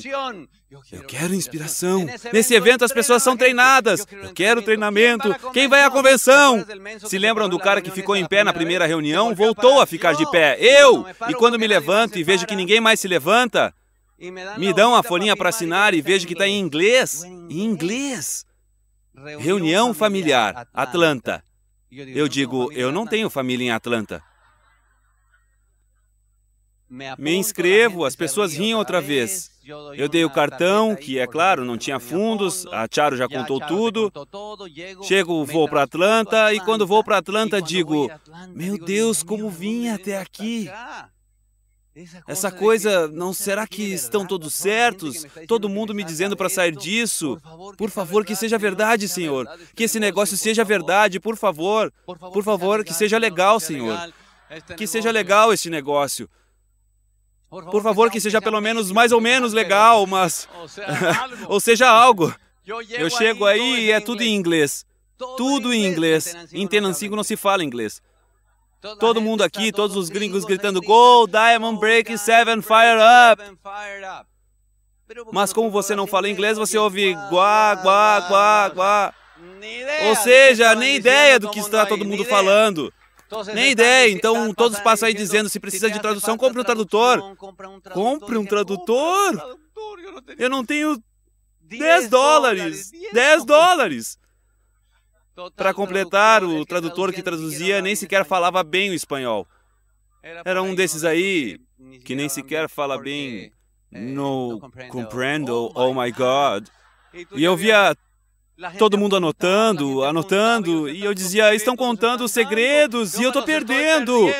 Eu quero inspiração. É nesse evento as pessoas são treinadas. Eu quero treinamento. Quem vai à convenção? Se lembram do cara que ficou em pé na primeira reunião? Voltou a ficar de pé. Eu! É, e quando me levanto e vejo que ninguém mais se levanta, me dão a folhinha para assinar e vejo que está em inglês. Em inglês. Reunião familiar, Atlanta. Eu digo, eu não tenho família em Atlanta. Me inscrevo, as pessoas riam outra vez. Eu dei o cartão, que é claro, não tinha fundos, a Charo já contou tudo. Chego, vou para Atlanta, e quando vou para Atlanta, digo: Meu Deus, como vim até aqui! Essa coisa, não será que estão tá? todos certos? Todo mundo me dizendo para sair disso? Por favor, que seja verdade, Senhor. Que esse negócio assim, seja verdade, por favor. Por favor, que seja legal, Senhor. Que seja legal este negócio. Por favor, que seja pelo menos mais ou menos legal, mas. ou seja, algo. Eu chego aí e é tudo em inglês. Tudo em inglês. Em Tenancingo assim não se fala inglês. Todo mundo aqui, todos os gringos gritando Go Diamond Break 7 Fire Up! Mas como você não fala inglês, você ouve guá, guá, guá, guá. Ou seja, nem ideia do que está todo mundo falando. Nem ideia. Então todos passam aí dizendo: se precisa de tradução, compre um uh, tradutor. Compre um tradutor? Eu não tenho 10 dólares. 10 dólares. Então, Para completar, é o tradutor que traduzia nem sequer assim. falava bem o espanhol. Era um desses aí que nem sequer fala bem é, no então compreendo, oh, oh my god. E eu via todo mundo anotando, anotando, e tá eu dizia, estão tá contando os segredos e eu estou perdendo.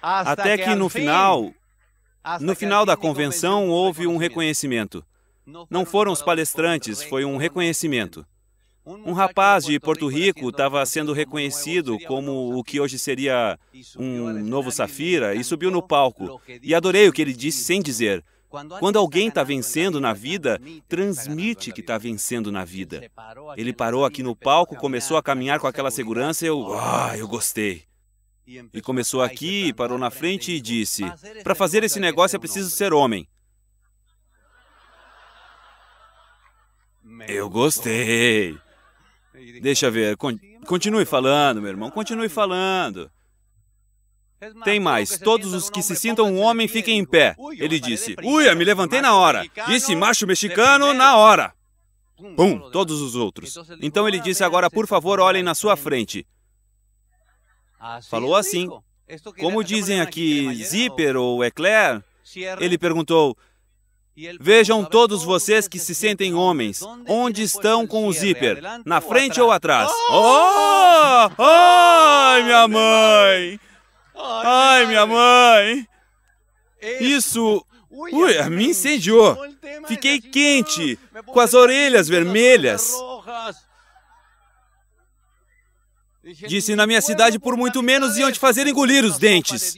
Até que no final, no final da convenção, houve um reconhecimento. Não foram os palestrantes, foi um reconhecimento. Um rapaz de Porto Rico estava sendo reconhecido como o que hoje seria um novo Safira e subiu no palco. E adorei o que ele disse sem dizer. Quando alguém está tá vencendo na vida, transmite que está vencendo na vida. Ele parou aqui no palco, começou a caminhar com aquela segurança e eu. Ah, eu gostei. E começou aqui, parou na frente e disse: Para fazer esse negócio é preciso ser homem. Eu gostei. Deixa ver, continue falando, meu irmão, continue falando. Tem mais, todos os que se sintam um homem fiquem em pé. Ele disse: Uia, me levantei na hora. Disse macho mexicano na hora. Pum, todos os outros. Então ele disse: Agora, por favor, olhem na sua frente. Assim Falou assim. Como dizem aqui zíper ou eclair, é ele perguntou: Vejam todos vocês que se sentem homens, onde é estão com o zíper? Na frente ou atrás? Oh! oh ai, minha mãe! Ai, minha mãe! Isso. Ui, me incendiou! Fiquei quente, com as orelhas vermelhas. Disse: Na minha cidade, por muito menos, iam te fazer engolir os dentes.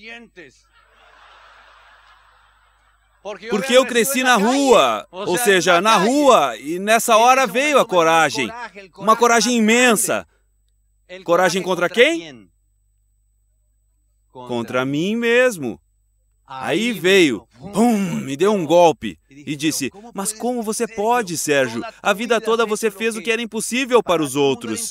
Porque eu cresci na rua, ou seja, na rua, e nessa hora veio a coragem. Uma coragem imensa. Coragem contra quem? Contra mim mesmo. Aí veio, pum, me deu um golpe e disse: Mas como você pode, Sérgio? A vida toda você fez o que era impossível para os outros.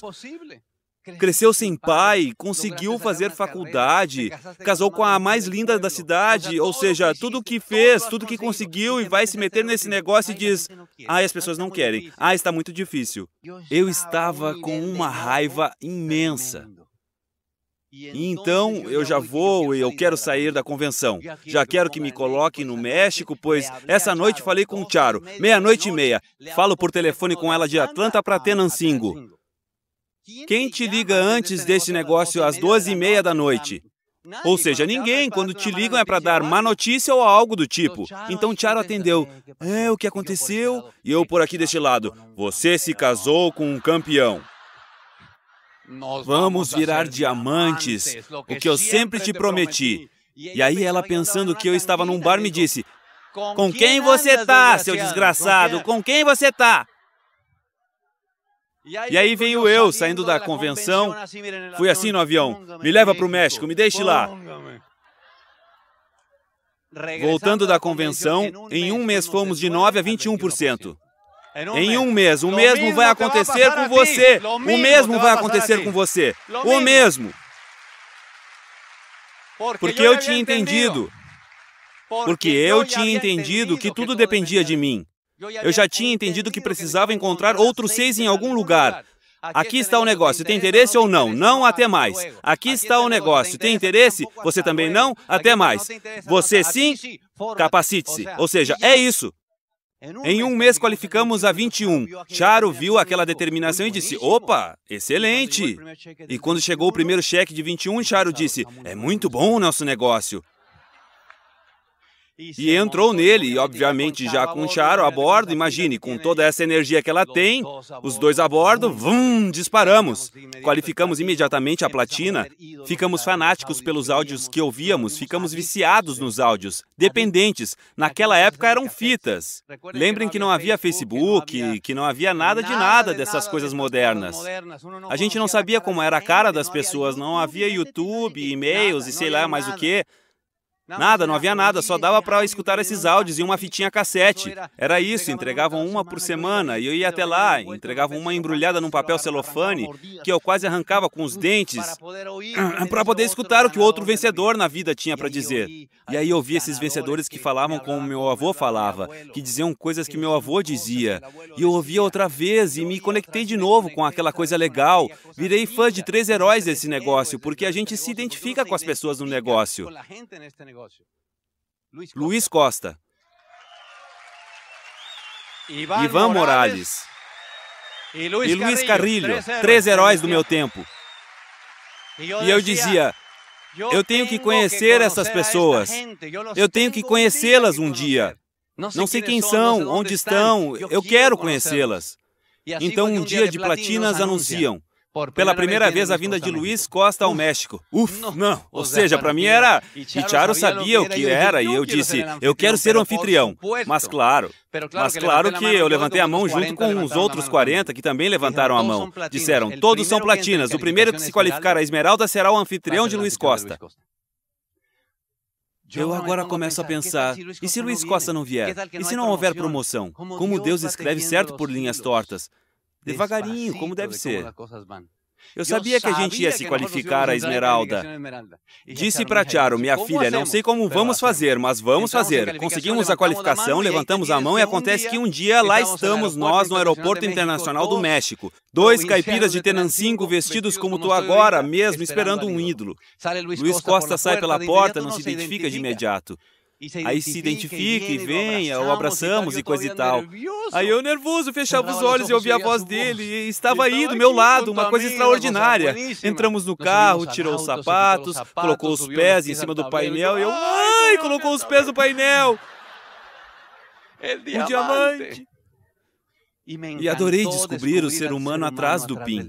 Cresceu sem pai, conseguiu fazer faculdade, casou com a mais linda da cidade, ou seja, tudo o que fez, tudo o que conseguiu e vai né? se meter nesse negócio e diz: "Ai, ah, as tá pessoas não querem. Ah, está muito difícil". Eu tá estava com uma raiva imensa. E então, então eu já vou e eu quero sair da convenção. Já quero que me coloquem no México, pois essa noite falei com o Charo, meia-noite e meia. Falo por telefone com ela de Atlanta para Tenancingo. Quem te liga antes desse negócio às 12h30 da noite? Ou seja, ninguém, quando te ligam é para dar má notícia ou algo do tipo. Então Charo atendeu: É o que aconteceu? E eu por aqui deste lado: Você se casou com um campeão. Vamos virar diamantes, o que eu sempre te prometi. E aí ela, pensando que eu estava num bar, me disse: Com quem você tá, seu desgraçado? Com quem você tá? E aí vem o eu saindo da convenção. Assim, fui assim no avião. Me leva para o México, me deixe lá. Voltando da convenção, em um mês fomos de 9% a 21%. É em um mês, o mesmo vai acontecer com você. O mesmo vai acontecer com você. O mesmo. Porque eu tinha entendido. Porque eu tinha entendido que tudo dependia de mim. Eu já tinha entendido que precisava encontrar outros seis em algum lugar. Aqui está o negócio, tem interesse ou não? Não, até mais. Aqui está o negócio, tem interesse? Você também não? Até mais. Você sim? Capacite-se. Ou seja, é isso. Em um mês qualificamos a 21. Charo viu aquela determinação e disse: opa, excelente! E quando chegou o primeiro cheque de 21, Charo disse: é muito bom o nosso negócio e é entrou nele, e é obviamente já com Charo a bordo, imagine, com toda essa energia que ela tem, os dois a bordo, vum, disparamos. Qualificamos imediatamente a platina, ficamos fanáticos pelos áudios que ouvíamos, ficamos viciados nos áudios, dependentes. Naquela época eram fitas. Lembrem que não havia Facebook, que não havia nada de nada dessas coisas modernas. A gente não sabia como era a cara das pessoas, não havia YouTube, e-mails e sei lá mais o que. Nada, não havia nada, só dava para escutar esses áudios e uma fitinha cassete. Era isso, entregavam uma por semana e eu ia até lá, então entregavam uma embrulhada num papel celofane que eu quase arrancava com os dentes para poder escutar o que o outro vencedor na vida tinha para dizer. E aí eu vi esses vencedores que falavam como meu avô falava, que diziam coisas que meu avô dizia. E eu ouvia outra vez e me conectei de novo com aquela coisa legal. Virei fã de três heróis desse negócio, porque a gente se identifica com as pessoas no negócio negócio. Luiz Costa. Luiz Costa. Ivan, Ivan Morales. E Luiz, e Luiz Carrilho, Três heróis do meu tempo. E eu, e eu dizia, eu tenho que conhecer essas pessoas. Eu tenho que conhecê-las um dia. Não sei quem são, onde estão, eu quero conhecê-las. Então, um dia de platinas anunciam. Por Pela primeira vez, a vinda de Luiz Costa ao México. Uf, não. não. Ou, Ou seja, para mim era. E Charo sabia o que era, e eu disse: eu quero ser um anfitrião. Mas claro, mas claro que eu levantei a mão junto com os outros 40 que também levantaram a mão. Disseram: todos são platinas. O primeiro que se qualificar a Esmeralda será o anfitrião de Luiz Costa. Eu agora então começo a pensar: e se Luiz Costa não vier? E se não houver promoção? Como Deus escreve certo por linhas tortas? devagarinho, como deve ser. Eu sabia que a gente ia se qualificar a Esmeralda. É Disse para Tiaro, minha filha, não sei como vamos fazer, mas vamos fazer. Conseguimos a qualificação, levantamos a mão e acontece que um dia lá estamos nós no Aeroporto Internacional do México. Dois caipiras de Tenancingo vestidos como tu agora mesmo, esperando um ídolo. Luiz Costa sai pela porta, não se identifica de imediato aí se identifica e vem, ou abraçamos tá e, e coisa e tal. Aí eu nervoso, fechava os olhos e ouvia a voz dele. E estava aí do meu lado, uma coisa extraordinária. Entramos no carro, tirou os sapatos, colocou os pés em cima do painel. E eu, ai, colocou os pés né? no painel. Um é diamante. E adorei descobrir o ser humano atrás do PIN.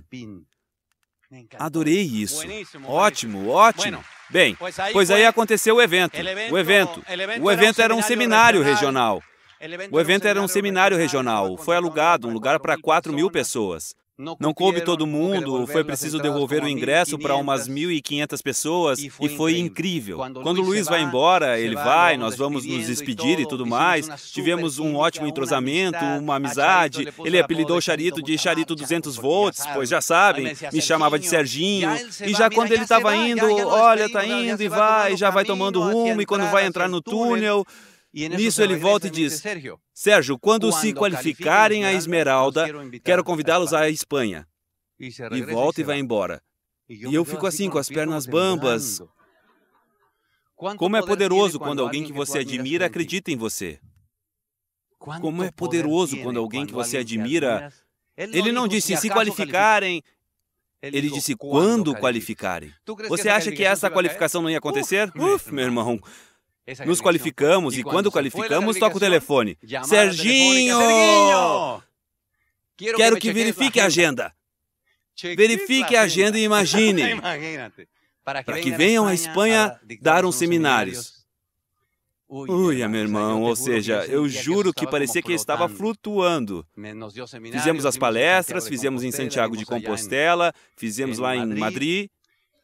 Adorei isso. Ótimo, ótimo. Bem, pois aí aconteceu o evento. O evento, o evento era um seminário regional. O evento era um seminário regional. Foi alugado um lugar para 4 mil né? pessoas. Não coube todo mundo, foi preciso devolver o ingresso para umas 1.500 pessoas e foi incrível. Quando o Luiz vai embora, ele vai, nós vamos nos despedir e tudo mais. Tivemos um ótimo entrosamento, uma amizade. Ele apelidou o Charito de Charito 200 volts, pois já sabem, me chamava de Serginho. E já quando ele estava indo, olha, tá indo e vai, já vai tomando rumo, e quando vai entrar no né? túnel. Nisso ele volta e diz: Sérgio, quando se qualificarem a Esmeralda, quero convidá-los à Espanha. E volta e vai embora. E eu fico assim, assim, com as pernas bambas. Como é poderoso quando alguém que você admira acredita em você. Como é poderoso quando alguém que você admira. Ele não disse se qualificarem. Ele disse quando qualificarem. Você acha que essa qualificação não ia acontecer? Uf, meu irmão. É nos qualificamos e quando qualificamos, toca o telefone. Serginho! Quero que verifique a agenda. Verifique a agenda e imagine. Para que venham à Espanha dar uns seminários. Ui, meu irmão, ou seja, eu juro que parecia que estava flutuando. Fizemos as palestras, fizemos em Santiago de Compostela, fizemos lá em Madrid,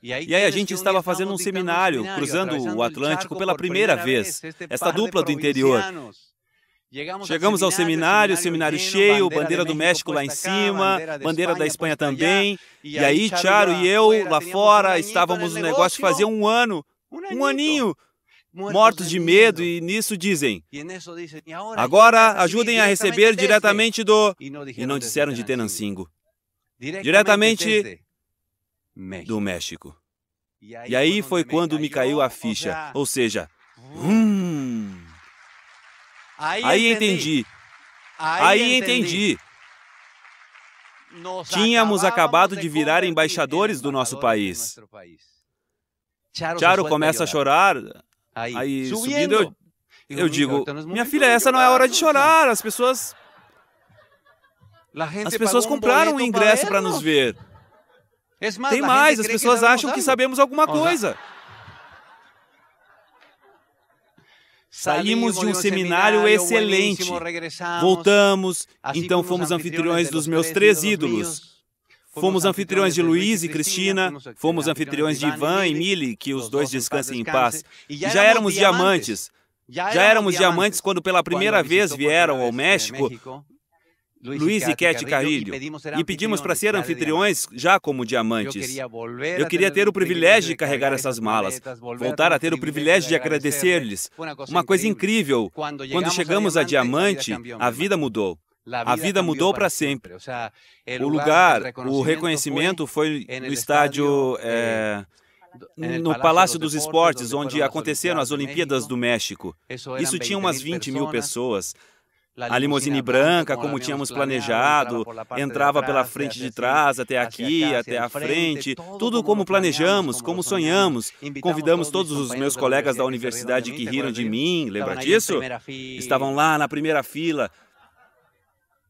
e aí a gente assim, estava fazendo um seminário, cruzando o Atlântico pela primeira vez, esta dupla do interior. Chegamos ao seminário, seminário cheio, bandeira do México lá em cima, bandeira da Espanha também. E aí, Charo e eu, lá fora, estávamos no negócio fazia um ano, um aninho, mortos de medo, e nisso dizem: agora ajudem a receber diretamente do. E não disseram de Tenancingo. Diretamente México. do México. E aí, e aí quando foi quando me caiu a ficha, ou seja, hum. hum. aí, aí entendi. entendi. Aí, aí entendi. Tínhamos acabado de virar embaixadores do nosso país. Charo, começa a chorar. Aí, subindo, eu, eu digo, minha filha, essa não é hora de assim. chorar. As pessoas, as pessoas compraram o ingresso para nos ver. Tem mais, as pessoas acham que sabemos alguma coisa. Saímos de um seminário excelente. Voltamos, assim então fomos anfitriões dos meus três ídolos. Fomos anfitriões de Luiz e Cristina, fomos anfitriões de Ivan e Mili, que os dois descansem em paz. E já éramos diamantes. Já éramos diamantes quando pela primeira vez vieram ao México Luiz e Cat Carrilho, e pedimos para ser anfitriões já como diamantes. Eu queria ter o privilégio de carregar essas malas, voltar a ter o privilégio de agradecer-lhes. Uma coisa incrível, quando chegamos a Diamante, a vida mudou. A vida mudou para sempre. O lugar, o reconhecimento foi no estádio. É, no Palácio dos Esportes, onde aconteceram as Olimpíadas do México. Isso tinha umas 20 mil pessoas. A limusine branca, como tínhamos planejado, entrava pela frente de trás, até aqui, até a frente, tudo como planejamos, como sonhamos. Convidamos todos os meus colegas da universidade que riram de mim, lembra disso? Estavam lá na primeira fila,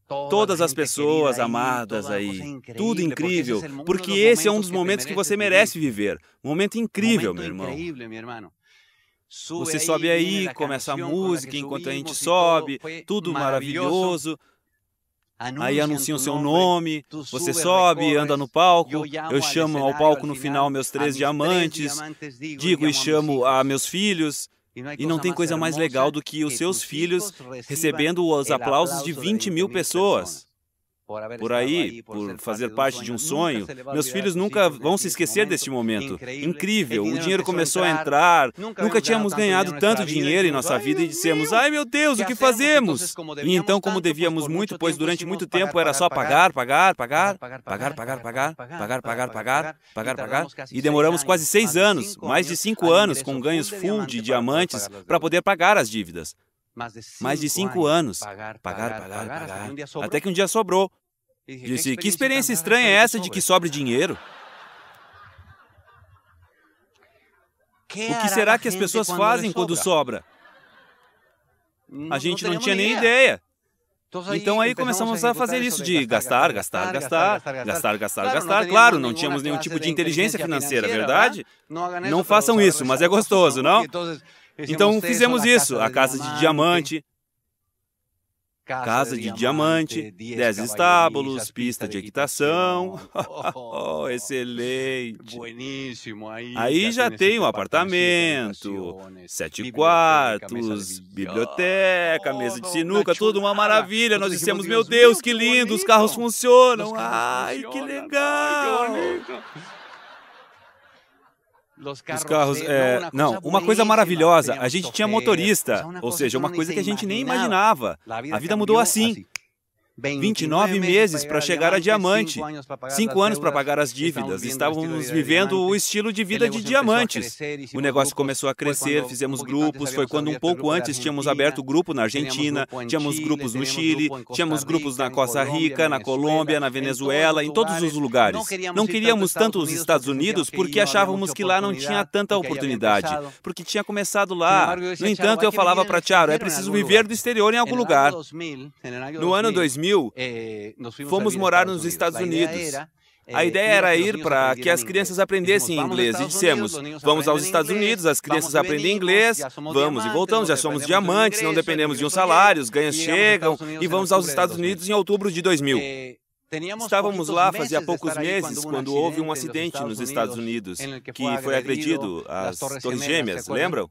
Todas as pessoas amadas aí, tudo incrível, é porque esse é um dos momentos que você merece viver. momento incrível, meu irmão. Você é sobe aí, começa a música enquanto a gente sobe, tudo maravilhoso. Aí anunciam seu nome, você sobe, anda no palco. Eu chamo ao palco no final meus três diamantes, digo e chamo a meus filhos. E não tem coisa mais legal do que os seus filhos recebendo os aplausos de 20 mil pessoas por aí, por fazer parte de um sonho, meus filhos nunca vão se esquecer deste momento. Incrível, o dinheiro começou a entrar, nunca tínhamos ganhado tanto dinheiro em nossa vida e dissemos: ai meu Deus, o que fazemos? E então, como devíamos muito, pois durante muito tempo era só pagar, pagar, pagar, pagar, pagar, pagar, pagar, pagar, pagar, pagar, pagar, pagar, e demoramos quase seis anos, mais de cinco anos, com ganhos full de diamantes para poder pagar as dívidas mais de cinco anos. Pagar, pagar, pagar, pagar. Assim, Até que um dia sobrou. Disse, que experiência estranha é essa de que sobre dinheiro? O que será que as pessoas fazem quando sobra? Hum, a gente não tinha nem ideia. Então aí então começamos a fazer isso de gastar, gastar, gastar, gastar, gastar, gastar. Claro, não tínhamos nenhum tipo de inteligência financeira, é verdade? Né? Não façam isso, mas é gostoso, não? Então fizemos isso, a Casa de Diamante, Casa de Diamante, 10 estábulos, pista de equitação. Oh, excelente! Aí já tem um apartamento, sete quartos, biblioteca, mesa de sinuca, tudo uma maravilha. Nós dissemos, meu Deus, que lindo, os carros funcionam. Ai, que legal! Os carros, é, não, uma coisa maravilhosa. A gente tinha motorista, ou seja, uma coisa que a gente nem imaginava. A vida mudou assim. 29 meses para chegar a diamante, 5 anos para pagar as dívidas. Estávamos vivendo o estilo de vida de diamantes. O negócio começou a crescer, fizemos grupos. Foi quando, um pouco antes, tínhamos aberto grupo na Argentina, tínhamos grupos no Chile, tínhamos grupos na Costa Rica, na Colômbia, na Venezuela, em todos os lugares. Não queríamos tanto os Estados Unidos porque achávamos que lá não tinha tanta oportunidade, porque tinha começado lá. No entanto, eu falava para Tiago: é preciso viver do exterior em algum lugar. No ano 2000, 2000, eh, é, fomos morar nos é, Estados Unidos. A ideia era ir para que as crianças aprendessem inglês. E dissemos: vamos aos Estados Unidos, as crianças aprendem inglês, vamos e voltamos, já somos diamantes, não dependemos de um salário, os ganhos chegam, e vamos aos Estados Unidos em outubro de 2000. É, Estávamos lá fazia poucos meses quando houve um acidente nos Estados Unidos, que foi agredido as Torres Gêmeas, lembram?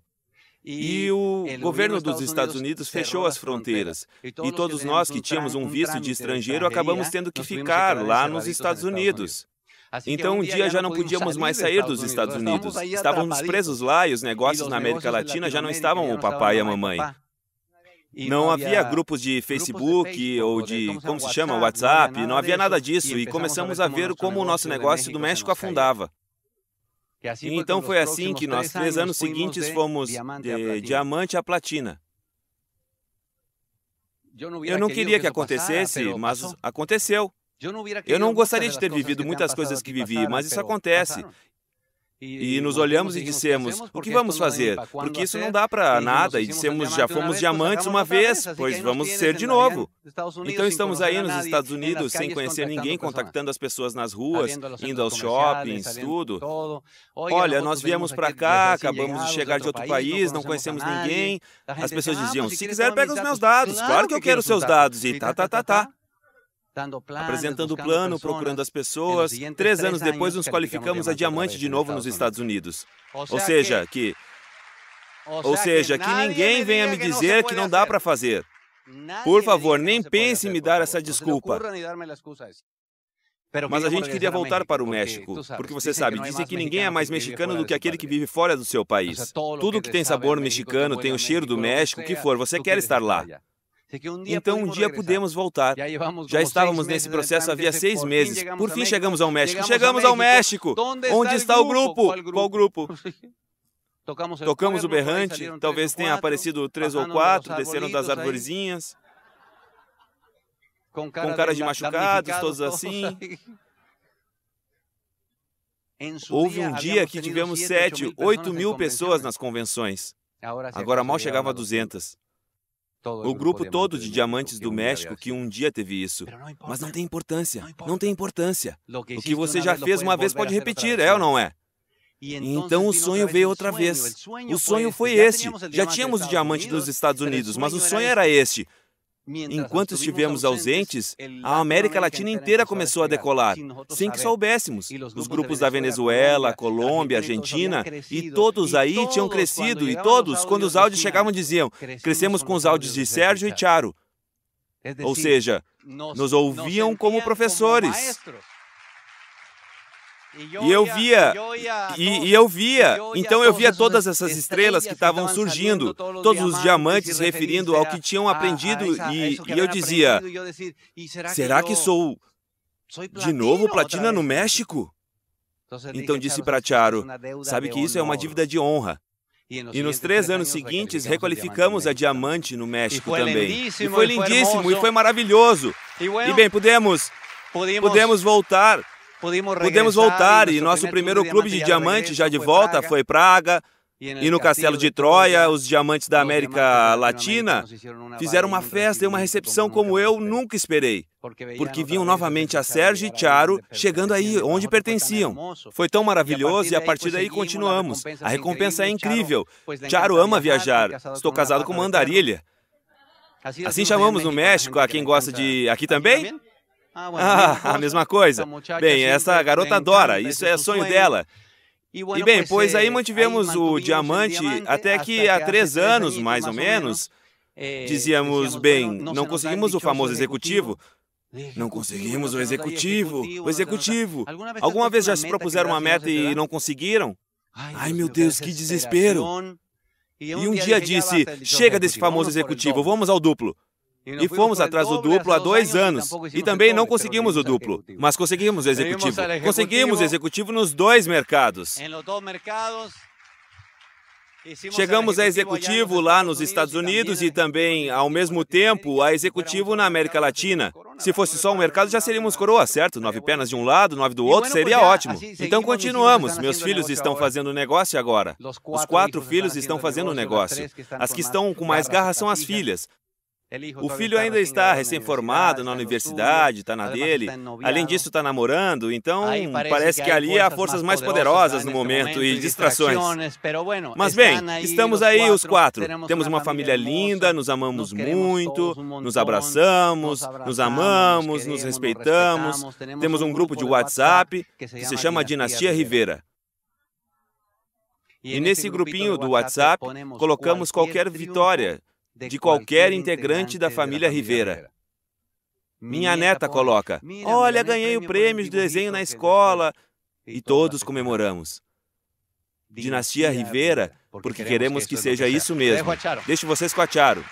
E o governo dos Estados Unidos fechou as fronteiras. E então, todos nós que tínhamos um visto de estrangeiro acabamos tendo que ficar lá nos Estados Unidos. Assim então, um dia já não podíamos mais sair dos Estados Unidos. Estávamos presos lá e os negócios na América Latina já não estavam o papai e a mamãe. Não havia grupos de Facebook ou de, como se chama, WhatsApp, né? não havia nada disso. E começamos a ver como o nosso negócio do México afundava. Assim então foi assim que nós, três anos seguintes, fomos de diamante à platina. Eu não queria que acontecesse, mas aconteceu. Eu não gostaria de ter vivido muitas coisas que vivi, mas isso acontece. E, e, nos olhamos e dissemos, o que vamos fazer? Porque isso não dá para assim, então assim, nada e dissemos, já fomos diamantes uma vez, pois vamos ser de novo. Então estamos aí nos Estados Unidos sem conhecer ninguém, contactando as pessoas nas tá ruas, indo aos shoppings, tá tudo. Olha, nós viemos para cá, acabamos de chegar de outro país, não conhecemos ninguém. Tá as pessoas diziam, ah, se quiser pega os meus dados, claro que eu quero os seus dados e tá, tá, tá, tá apresentando o plano, procurando as pessoas. Três, anos depois, nos qualificamos a diamante de novo nos Estados Unidos. Unidos. Ou seja, que. Ou seja, que ninguém venha me dizer que não dá para fazer. Por favor, nem pense em me dar essa desculpa. Mas a gente queria voltar para o México, porque você sabe, dizem que ninguém é mais mexicano do que aquele que vive fora do seu país. Tudo que tem sabor mexicano tem o cheiro do México, o que for, você quer estar lá. Um então um dia pudemos voltar. Já estávamos nesse processo havia seis meses. Por fim chegamos ao México. Chegamos ao México! Onde está o grupo? Qual grupo? Tocamos o berrante, talvez tenha aparecido três ou quatro, desceram das arvorezinhas, com caras de machucados, todos assim. Houve um dia que tivemos sete, oito mil pessoas nas convenções. Agora mal chegava a duzentas. O grupo todo de é diamantes do México que um dia teve isso. Mas não tem importância, não tem importância. O que você já fez uma vez pode repetir, é ou não é? Então o sonho veio outra vez. O sonho foi este. Já tínhamos o diamante dos Estados Unidos, mas o sonho era este. Enquanto estivemos ausentes, a América Latina inteira começou a decolar, sem que soubéssemos. Os grupos da Venezuela, Colômbia, Argentina, e todos aí tinham crescido, e todos, quando os áudios chegavam, diziam: crescemos com os áudios de Sérgio e Charo. Ou seja, nos ouviam como professores. E eu via, e, e, eu via, então eu via todas essas estrelas que estavam surgindo, todos os diamantes referindo ao que tinham aprendido, e, e eu dizia: será que sou de novo platina no México? Então disse para Charo: sabe que isso é uma dívida de honra. E nos três anos seguintes requalificamos a diamante no México também. E foi lindíssimo, e foi maravilhoso. E bem, pudemos, pudemos voltar Podemos voltar e nosso primeiro clube de é diamantes já de volta foi Praga. E no castelo de Troia, os diamantes da América Latina fizeram uma festa e uma recepção como eu nunca esperei, porque vinham novamente a Sérgio e Charo chegando aí onde pertenciam. Foi tão maravilhoso e a partir daí continuamos. A recompensa é incrível. Charo ama viajar. Estou casado com uma andarilha. Assim, assim chamamos no México a quem gosta de. Aqui também? Ah, ah a mesma coisa. Então, bem, assim, essa garota adora, isso é sonho dela. E bem, pois aí mantivemos o diamante até que há três anos, mais ou menos, é, dizíamos, bem, não conseguimos o famoso executivo, não conseguimos o executivo, o executivo. Alguma vez já se propuseram uma meta e não conseguiram? Ai meu Deus, que desespero! E um dia disse: chega desse famoso executivo, vamos ao duplo. E fomos atrás do duplo há dois anos. E também não conseguimos o duplo, mas conseguimos o executivo. Conseguimos o executivo nos dois mercados. Chegamos a executivo lá nos Estados Unidos e também, ao mesmo tempo, a executivo na América Latina. Se fosse só um mercado, já seríamos coroa, certo? Nove pernas de um lado, nove do outro, seria ótimo. Então continuamos. Meus filhos estão fazendo negócio agora. Os quatro filhos estão fazendo negócio. As que estão com mais garra são as filhas. O filho ainda está recém-formado né, na universidade, está na dele. Tá Além disso, está namorando. Então, parece que ali há é forças mais poderosas no momento e distrações. Mas bem, estamos aí os quatro. Temos uma família linda, nos amamos muito, nos abraçamos, nos amamos, nos respeitamos. Temos um grupo de WhatsApp que se chama Dinastia Rivera. E nesse grupinho do WhatsApp, colocamos qualquer vitória de qualquer integrante da família Rivera. Minha neta coloca: Olha, ganhei o prêmio de desenho na escola. E todos comemoramos. Dinastia Rivera, porque queremos que seja isso mesmo. Deixo vocês com a Charo.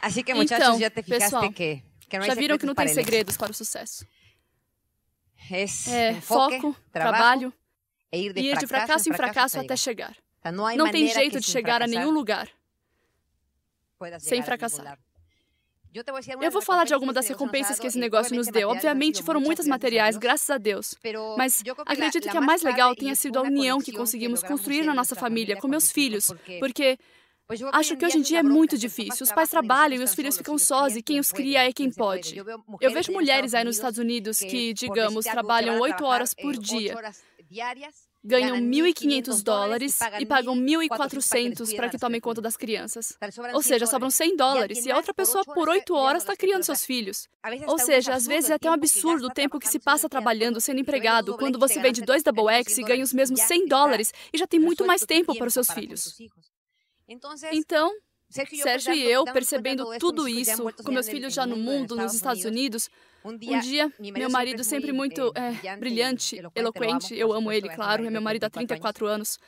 Assim que, muchachos, então, já te pessoal, que já viram que não tem segredos para o sucesso. É, foco, trabalho, é e ir de fracasso em fracasso tá até chegar. Tá, não tem jeito de chegar a nenhum lugar sem fracassar. Eu vou falar de algumas das recompensas que esse negócio nos é deu. Obviamente, foram muitas materiais, graças a Deus. Mas acredito que a mais legal tenha sido a união que conseguimos construir na nossa família, com meus filhos, porque Acho que hoje em dia é muito difícil. Os pais trabalham e os filhos ficam sós e quem os cria é quem pode. Eu vejo mulheres aí nos Estados Unidos que, digamos, trabalham oito horas por dia ganham 1.500 dólares e pagam 1.400 para que tomem conta das crianças. Ou seja, sobram 100 dólares e a outra pessoa por 8 horas está tá criando seus filhos. Ou tá seja, às vezes é até um absurdo o tá tempo que se passa trabalhando sendo empregado quando você vende dois double X e ganha os mesmos 100 dólares e já tem muito mais tempo para os seus filhos. Então, Sérgio então, e eu, percebendo tudo isso, com meus filhos já no mundo, nos Estados Unidos, um dia, meu marido, sempre muito é, brilhante, eloquente, eu amo ele, claro, é meu marido há 34 anos.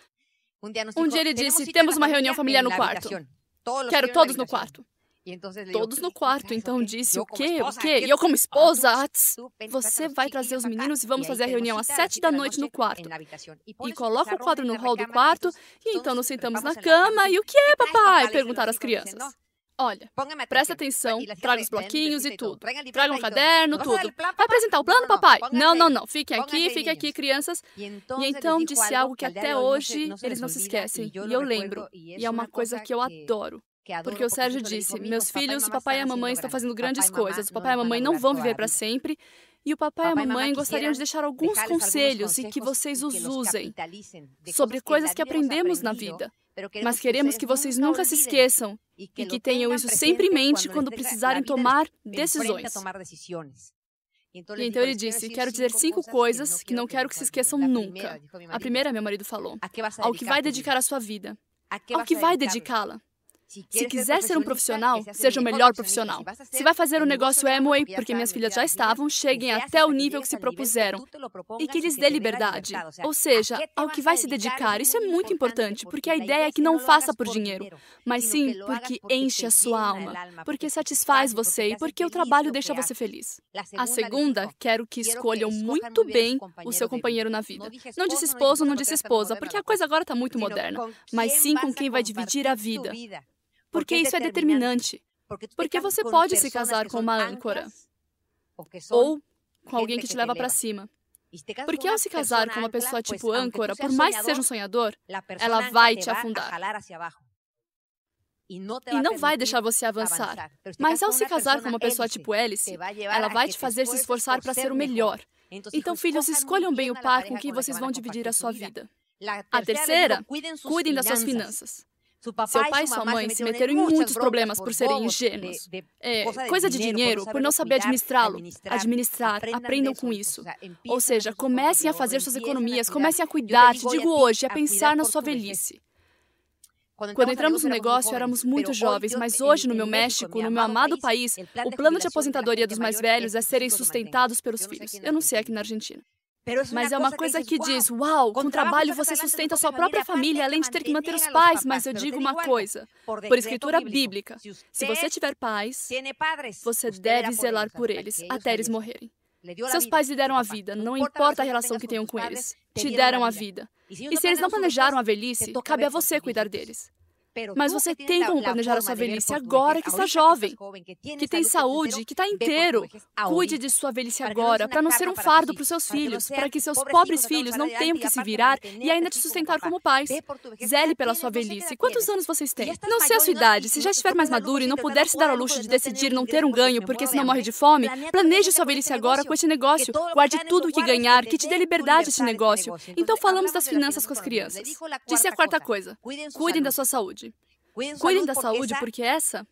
Um dia ele disse: Temos uma reunião familiar no quarto. Quero todos no quarto. Todos no quarto, então disse o quê? O quê? E eu, como esposa, ah, você vai trazer os meninos e vamos fazer a reunião às sete da noite no quarto. E coloca o quadro no hall do quarto, e então nos sentamos na cama. E o que é, papai? perguntaram as crianças. Olha, presta atenção, traga os bloquinhos e tudo. Traga um caderno, tudo. Vai apresentar o plano, papai? Não, não, não. Fique aqui, fique aqui, crianças. E então, então disse algo que até hoje eles não se esquecem. E eu lembro. E é uma é coisa que eu é adoro. Porque o Sérgio disse: Meus filhos, o papai e a mamãe estão fazendo grandes coisas. O papai e a mamãe não vão viver para sempre. E o papai e a mamãe gostariam de deixar alguns conselhos e que vocês os usem sobre coisas que aprendemos na vida. Mas queremos que vocês nunca se esqueçam e que tenham isso sempre em mente quando precisarem tomar decisões. E então ele disse: Quero dizer cinco coisas que não quero que se esqueçam nunca. A primeira, meu marido falou: Ao que vai dedicar a sua vida. Ao que vai dedicá-la. Se quiser ser um profissional, seja o melhor profissional. Se vai fazer um negócio Amway, porque minhas filhas já estavam, cheguem até o nível que se propuseram e que lhes dê liberdade. Ou seja, ao que vai se dedicar. Isso é muito importante, porque a ideia é que não faça por dinheiro, mas sim porque enche a sua alma, porque satisfaz você e porque o trabalho deixa você feliz. A segunda, quero que escolham muito bem o seu companheiro na vida. Não disse esposo, não disse esposa, porque a coisa agora está muito moderna, mas sim com quem vai dividir a vida porque é isso é determinante. Porque você pode se casar com uma tipo âncora ou com alguém que te leva para cima. Porque ao se casar com uma pessoa tipo âncora, por mais que seja um sonhador, ela vai te afundar. E não vai deixar você avançar. Mas ao se casar com uma pessoa tipo hélice, ela vai te fazer se esforçar para ser o melhor. Então, filhos, escolham bem o par com que vocês vão dividir a sua vida. A terceira, cuidem das suas finanças. Seu pai e sua mãe se meteram em muitos tipo problemas por serem ingênuos. É, coisa de dinheiro, por não saber administrá-lo. Administrar, aprendam com isso. Ou seja, comecem a fazer suas economias, comecem a cuidar, te digo hoje, a pensar na sua velhice. Quando entramos no negócio, éramos muito jovens, mas hoje, no meu México, no meu amado país, o plano de aposentadoria dos mais velhos é serem sustentados pelos filhos. Eu não sei aqui na Argentina. Mas é uma coisa que diz: uau, com trabalho você sustenta sua própria família, além de ter que manter os pais. Mas eu digo uma coisa: por escritura bíblica, se você tiver pais, você deve zelar por eles até eles morrerem. Seus pais lhe deram a vida, não importa a relação que tenham com eles, te deram a vida. E se eles não planejaram a velhice, cabe a você cuidar deles. Mas você tem como planejar a sua velhice agora que está jovem, que tem saúde, que está inteiro. Cuide de sua velhice agora para não ser um fardo para os seus filhos, para que seus pobres filhos não tenham que se virar e ainda te sustentar como pais. Zele pela sua velhice. Quantos anos vocês têm? Não sei a sua idade. Se já estiver mais maduro e não puder se dar ao luxo de decidir não ter um ganho porque senão morre de fome, planeje sua velhice agora com este negócio. Guarde tudo o que ganhar, que te dê liberdade este negócio. Então falamos das finanças com as crianças. Disse a quarta coisa. Cuidem da sua saúde. Cuidem da saúde, porque essa,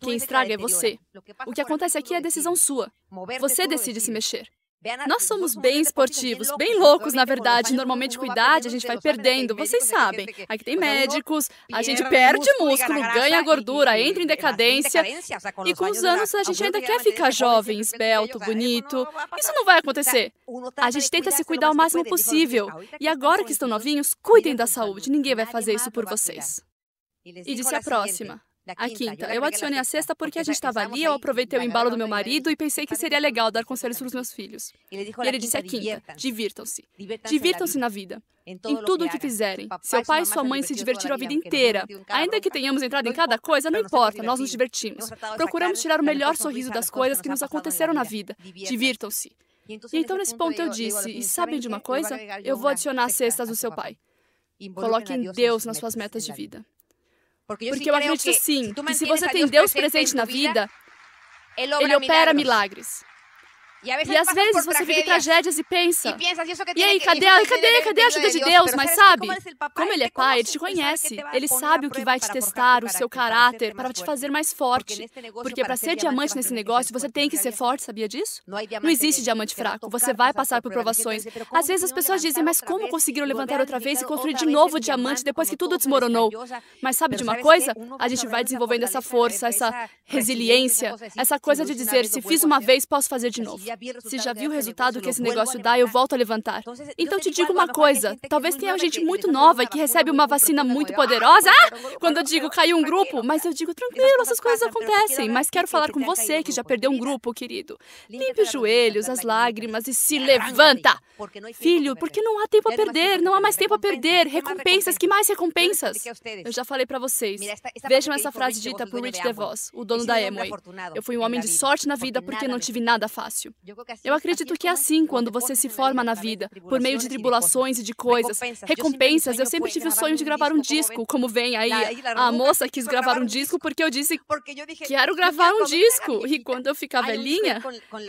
quem é estraga é você. O que acontece aqui é decisão sua. Você decide se mexer. Nós somos bem esportivos, bem loucos, na verdade. Normalmente, com idade, a gente vai perdendo, vocês sabem. Aqui tem médicos, a gente perde músculo, ganha gordura, entra em decadência. E com os anos, a gente ainda quer ficar jovem, esbelto, bonito. Isso não vai acontecer. A gente tenta se cuidar o máximo possível. E agora que estão novinhos, cuidem da saúde. Ninguém vai fazer isso por vocês. E disse a próxima. A quinta. Eu adicionei a sexta porque a gente estava ali, eu aproveitei o embalo do meu marido e pensei que seria legal dar conselhos para os meus filhos. E ele disse a quinta: divirtam-se. Divirtam-se na vida. Em tudo o que fizerem. Seu pai e sua mãe se divertiram a vida inteira. Ainda que tenhamos entrado em cada coisa, não importa, nós nos divertimos. Procuramos tirar o melhor sorriso das coisas que nos aconteceram na vida. Divirtam-se. E então, então nesse ponto, eu disse: e sabem de uma coisa? É, eu vou adicionar as cestas do seu pai. Coloquem Deus nas suas metas de vida. Porque eu, Porque eu é acredito que, sim, que se, você tem Deus presente na vida, vida ele opera milagres. milagres. E, e às vezes você vê tragédias e pensa. E, assim, aí, cadê, cadê, cadê, cadê a ajuda de Deus? Mas sabe, como ele é pai, ele te conhece. Ele sabe o que vai te testar, o seu caráter, para te fazer mais forte. Porque para ser diamante nesse negócio, você tem que ser forte, sabia disso? Não é existe diamante fraco. Você vai passar por provações. Às vezes as pessoas dizem, mas como conseguiram levantar outra vez e então construir de novo o diamante depois que tudo desmoronou? Né? Mas sabe de uma coisa? A gente vai desenvolvendo essa força, essa resiliência, essa coisa de dizer, se fiz uma vez, posso fazer de novo. Se já né, viu o resultado que esse negócio dá, eu volto a levantar. Então, então te digo uma coisa: talvez tenha gente muito nova que recebe uma vacina muito ah, poderosa. Ah! Quando eu digo caiu um grupo, mas eu digo tranquilo, essas coisas acontecem. Mas quero falar com você que já perdeu um grupo, querido. Limpe os joelhos, as lágrimas e se levanta. Filho, é porque é? não há tempo a perder, não há mais tempo a perder. Recompensas, que mais recompensas? Eu já falei para vocês. Vejam essa frase dita por Rich DeVos, o dono da Emoy. Eu fui um homem de sorte na vida porque não tive nada fácil. Eu acredito que é assim quando você se forma na vida, por meio de tribulações e de coisas, recompensas. Eu sempre tive o sonho de gravar um disco, como vem aí. A moça quis gravar um disco porque eu disse: Quero gravar um disco. E quando eu ficar velhinha,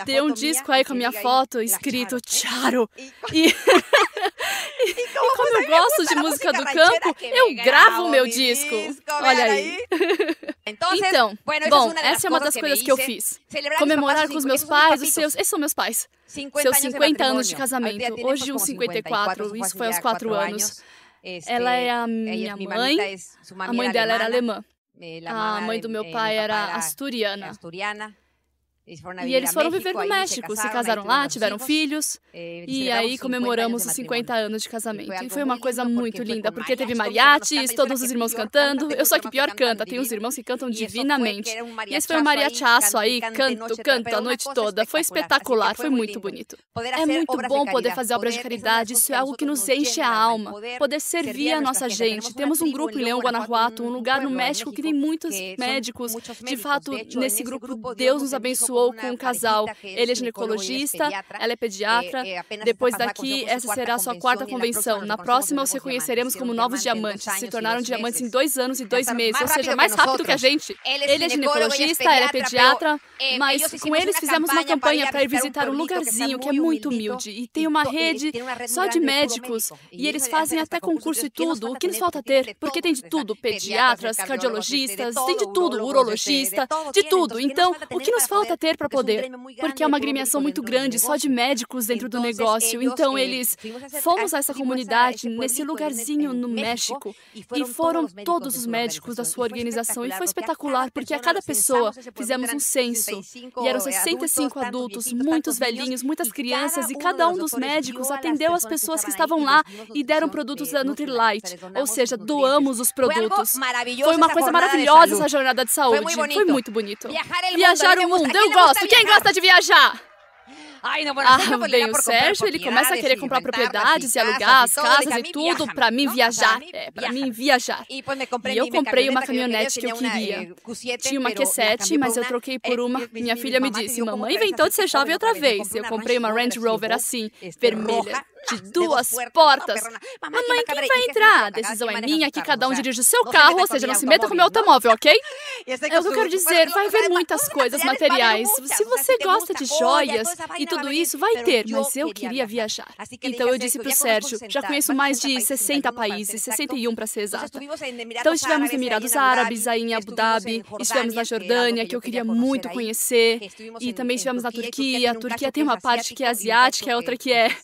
ter um disco aí com a minha foto escrito Charo. E. E, como, eu gosto de música, música do campo, eu gravo o meu disco. Olha aí. Então, bom, essa é uma das coisas que eu fiz. Comemorar com os meus pais, os seus esses são meus pais. 50 Seus 50 é anos de casamento. Hoje, uns 54, 54, isso foi aos 4 anos. Este, ela é a é minha mãe. É a mãe dela alemana. era alemã. a mãe do meu pai era asturiana. asturiana. Eles e eles foram viver no México, se casaram, se né? casaram lá, então, tiveram assim, filhos. É, e, e aí comemoramos os 50 anos de casamento. E foi uma coisa muito linda, porque teve mariachis, todos os irmãos cantando. Eu só que pior canta, tem os irmãos que cantam divinamente. E esse foi um mariachaço aí, canto, canto a noite toda. Assim foi espetacular, foi muito bonito. É muito bom poder fazer obras de caridade, isso é algo que nos enche a né? alma. Poder servir a nossa gente. Temos um grupo em Leão Guanajuato, um lugar no México que tem muitos médicos. De fato, nesse grupo, Deus nos abençoe ou com né, um casal. Ele é ginecologista, ela é pediatra. Depois daqui, essa será a sua quarta convenção. Na próxima, os reconheceremos como novos diamantes. Se tornaram diamantes em dois é, anos e dois meses, ou seja, mais rápido que a gente. Ele é ginecologista, ela é pediatra, mas com eles fizemos uma campanha para ir visitar um é lugarzinho que é muito humilde e tem uma rede só de médicos. E eles fazem até concurso e tudo. O que nos falta ter? Porque tem de tudo: pediatras, cardiologistas, tem de tudo, urologista, de tudo. Então, o que nos falta ter para poder, porque é uma agremiação muito grande, só de médicos dentro do então, negócio. Então eles fomos é a essa é comunidade, nesse lugarzinho no México, e foram todos os médicos da sua organização. E foi espetacular, porque a cada pessoa fizemos um censo. E eram 65 é adultos, muitos velhinhos, muitas crianças, e cada um dos médicos atendeu as pessoas que estavam lá e deram produtos da Light, ou seja, doamos os produtos. Foi uma coisa maravilhosa essa jornada de saúde. Foi muito bonito. Viajar o mundo, eu gosto. Quem gosta de viajar? Ai, não, ah, vem o Sérgio, ele começa a ah, querer comprar propriedades e alugar as casas e tudo para mim viajar. É, para mim viajar. E eu comprei uma caminhonete que eu queria. Tinha uma Q7, mas eu troquei é, por uma. Minha filha me disse, mamãe inventou de ser jovem outra vez. Eu comprei uma Range Rover tipo, assim, vermelha de duas portas. Mamãe, quem vai é entrar? A decisão é minha que cada um é? dirige o seu carro, ou seja, não se meta com o meu automóvel, ok? É o que eu quero dizer, vai haver muitas coisas materiais. Se você gosta de joias e tudo isso, vai ter, mas eu queria viajar. Assim então eu disse pro Sérgio, já conheço mais de 60 países, 61 para ser exato. É então estivemos em Emirados Árabes, aí em Abu Dhabi, estivemos na Jordânia, que eu queria muito conhecer, e também estivemos na Turquia. A Turquia tem uma parte que é asiática a outra que é,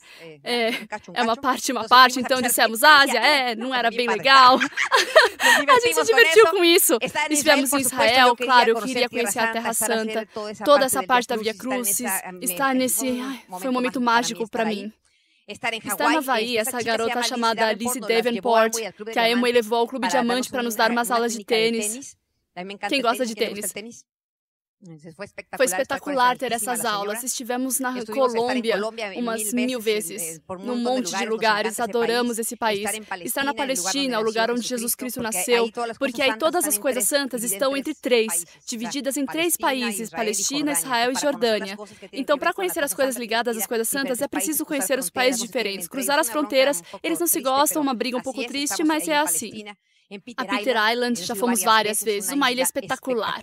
é é, é, uma parte, uma parte. Então dissemos Ásia, ah, é, não era bem legal. a gente se divertiu com isso. Estivemos em Israel, claro, eu queria conhecer a Terra Santa, toda essa parte da Via Crucis, estar nesse. foi um momento mágico para mim. Estar, em na Havaí, essa garota chamada Lizzie Davenport, que a Emma levou ao Clube Diamante para nos dar é, umas aulas de tênis. Quem gosta de tênis? Foi espetacular ter essas aulas. Estivemos na Colômbia umas mil eh, vezes, num monte de lugares. Adoramos esse país. Estar na Palestina, o lugar onde é Jesus Cristo nasceu, porque aí todas as coisas santas estão entre três, tá? divididas em três países: Palestina, Israel e Jordânia. Então, para conhecer as coisas ligadas às coisas santas, é preciso conhecer os países diferentes, cruzar as fronteiras. Eles não se gostam, uma briga um pouco assim, triste, mas é assim. A Peter Island já fomos várias vezes, uma ilha espetacular.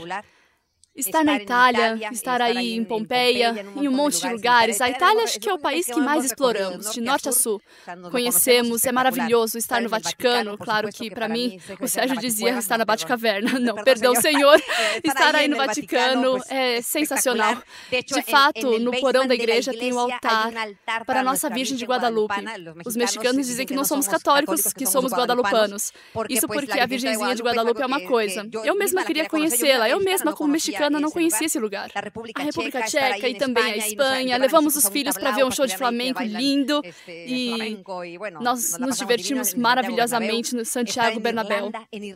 Estar na Itália, estar aí em Pompeia, em um monte de lugares. A é, é Itália acho que é o é país que mais exploramos, de norte a sul. Tá Conhecemos, é maravilhoso estar no Vaticano. Claro que, para mim, o Sérgio dizia estar na Batcaverna. Não, perdão, senhor. Estar aí no Vaticano é sensacional. De fato, no porão da igreja tem um altar para a nossa Virgem de Guadalupe. Os mexicanos dizem que não somos católicos, que somos guadalupanos. Isso porque a Virgenzinha de Guadalupe é uma coisa. Eu mesma queria conhecê-la, eu mesma como mexicana Dominicana não conhecia esse lugar. A República Tcheca e também a Espanha. Levamos os filhos para ver um show de flamenco lindo e nós nos divertimos maravilhosamente no Santiago Bernabéu.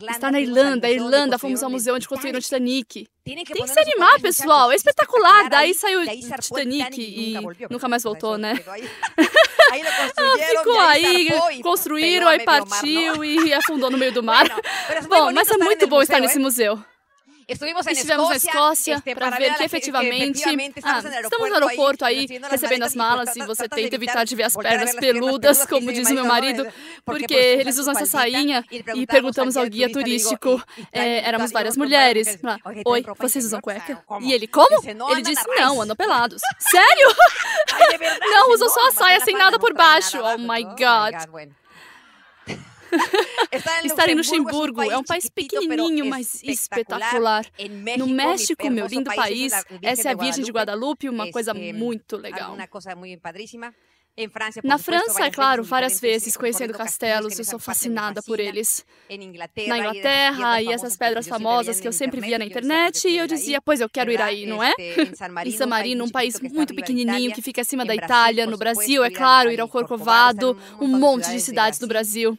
Está na Irlanda, a Irlanda, fomos ao museu onde construíram o Titanic. Tem que se animar, pessoal, é espetacular. Daí saiu o Titanic e nunca mais voltou, né? Ficou aí, construíram, aí partiu e afundou no meio do mar. Bom, mas é muito bom estar nesse ¿eh? museu. Estuvimos em Estivemos Escócia, na Escócia para ver que efetivamente, que, estamos, ah, no estamos, no aeroporto aí, aí recebendo as malas e você tenta evitar de ver as pernas peludas, como diz o meu marido, porque eles usam essa sainha e perguntamos ao guia turístico, é, éramos várias mulheres, né? lá, oi, vocês usam cueca? E ele, como? Ele disse, não, andam pelados. Sério? Não, usam só a saia sem nada por baixo. Oh, oh my God. Estar, em Luxemburgo é, é um país pequenininho, é mas espetacular. É no México, meu lindo país, essa é a Virgem de Guadalupe, uma coisa muito legal. Uma coisa muito padríssima. Na França, claro, várias vezes conhecendo castelos, eu sou fascinada por eles. Na Inglaterra, e essas pedras famosas que eu sempre via na internet, e eu dizia, pois eu quero ir aí, não é? Em San Marino, um país muito é pequenininho que fica acima da Itália, no Brasil, é claro, ir ao Corcovado, um monte de cidades do Brasil.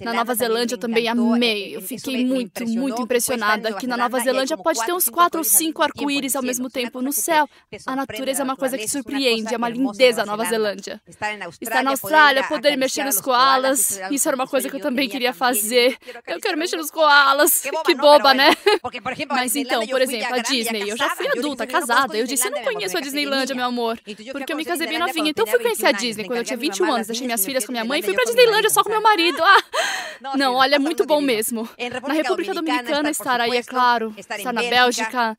Na Nova Zelândia eu também amei, eu fiquei muito, muito impressionada que na Nova Zelândia pode ter uns quatro ou cinco arco-íris ao mesmo tempo no céu. A natureza é uma coisa que surpreende, é uma lindeza a Nova Zelândia. Estar na Austrália, Estar na Austrália poder, poder mexer nos koalas, koalas, isso era uma coisa que eu também queria fazer. Eu quero mexer nos koalas, que boba, né? Mas então, por exemplo, a Disney, eu já fui adulta, casada, eu disse, eu não conheço a Disneylandia, meu amor, porque eu me casei bem novinha, então eu fui conhecer a Disney quando eu tinha 21 anos, deixei minhas filhas com minha mãe e fui pra Disneylandia só com meu marido, ah! Não, olha, é muito bom mesmo. Na República Dominicana estar aí, é claro, estar na Bélgica,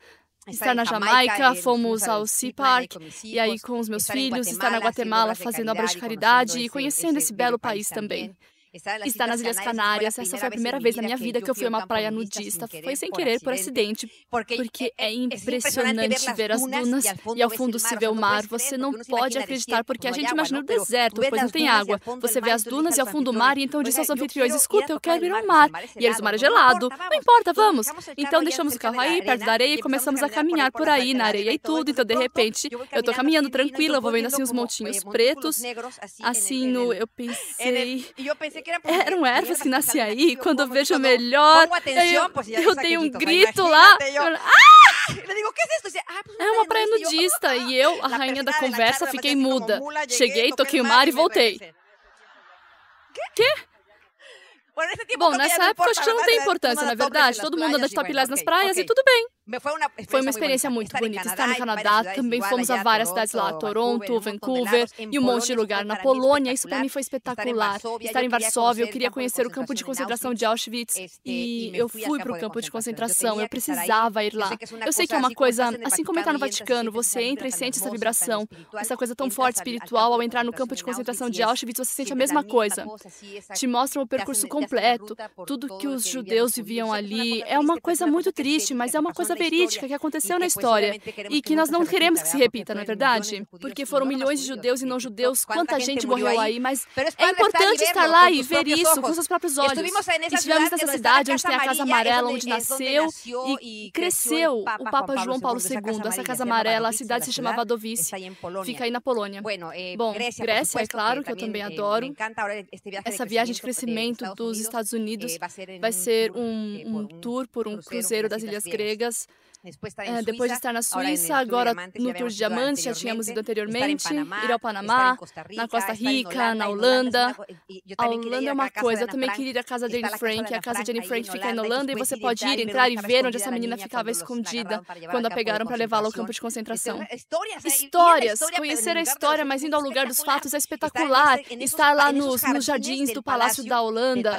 estar na Jamaica, fomos ao Sea Park, e aí com os meus filhos, estar na Guatemala fazendo obras de caridade e conhecendo esse belo país também está nas assim, Ilhas Canárias, essa foi a primeira vez na minha vida que eu fui a uma praia nudista. Foi sem querer, por acidente, porque é, é, é impressionante ver as dunas e ao fundo se vê o mar. Você não pode acreditar, porque a gente imagina o deserto, pois não tem água. Você vê as dunas e ao fundo o mar, e então disse aos anfitriões: escuta, eu quero ir ao mar. E eles, o mar é gelado. Não importa, vamos. Então deixamos o carro aí, perto da areia, né? e começamos a caminhar por aí, na areia e tudo. Então, de repente, eu tô caminhando tranquila, vou vendo assim os montinhos pretos. Assim, eu pensei eram ervas que nascia aí, quando eu vejo melhor, eu, eu dei um grito lá, é uma praia nudista, e eu, a rainha da conversa, fiquei muda. Cheguei, toquei o mar e voltei. Quê? Bom, nessa época acho que não tem importância, na verdade. Todo mundo anda de topilés nas praias e tudo bem. Foi uma experiência, foi uma experiência muito bonita. Estar, bonita. estar no Canadá, também fomos a várias cidades lá, Toronto, Vancouver e um monte de lugar na Polônia. Isso para mim foi espetacular. Estar em Varsóvia, eu queria conhecer o campo de concentração de Auschwitz e eu fui para o campo de concentração. Eu precisava ir lá. Eu sei que é uma coisa, assim como é está no Vaticano, você entra e sente essa vibração, essa coisa tão forte espiritual. Ao entrar no campo de concentração de Auschwitz, você sente a mesma coisa. Te mostram o percurso completo, tudo que os judeus viviam ali. É uma coisa muito triste, mas é uma coisa verídica que aconteceu na história e que nós não queremos que se né? repita, não é verdade? Porque foram milhões de judeus e não judeus, quanta gente morreu aí, mas é importante estar lá e ver isso com seus próprios olhos. Estivemos nessa cidade onde tem a Casa Amarela, onde é nasceu e cresceu o Papa João Paulo II. Essa Casa é Amarela, a cidade se chamava Dovice, fica aí na Polônia. Eh, Bom, Grécia, é claro que eu também eh, adoro. Essa viagem de crescimento dos Estados Unidos vai ser um, um tour por um cruzeiro das Ilhas Gregas depois de estar é, na Suíça, agora no é Tour de Diamantes, já tínhamos ido anteriormente, ir ao Panamá, na Costa Rica, na Holanda. A Holanda é uma coisa, eu também queria ir é à casa de Anne Frank, a casa de Anne Frank fica na Holanda e você pode ir, entrar e ver onde essa menina ficava escondida quando a tá pegaram para levá-la ao campo de concentração. Então, histórias, conhecer a história, mas indo ao lugar dos fatos é espetacular. Estar lá nos, nos jardins do Palácio da Holanda.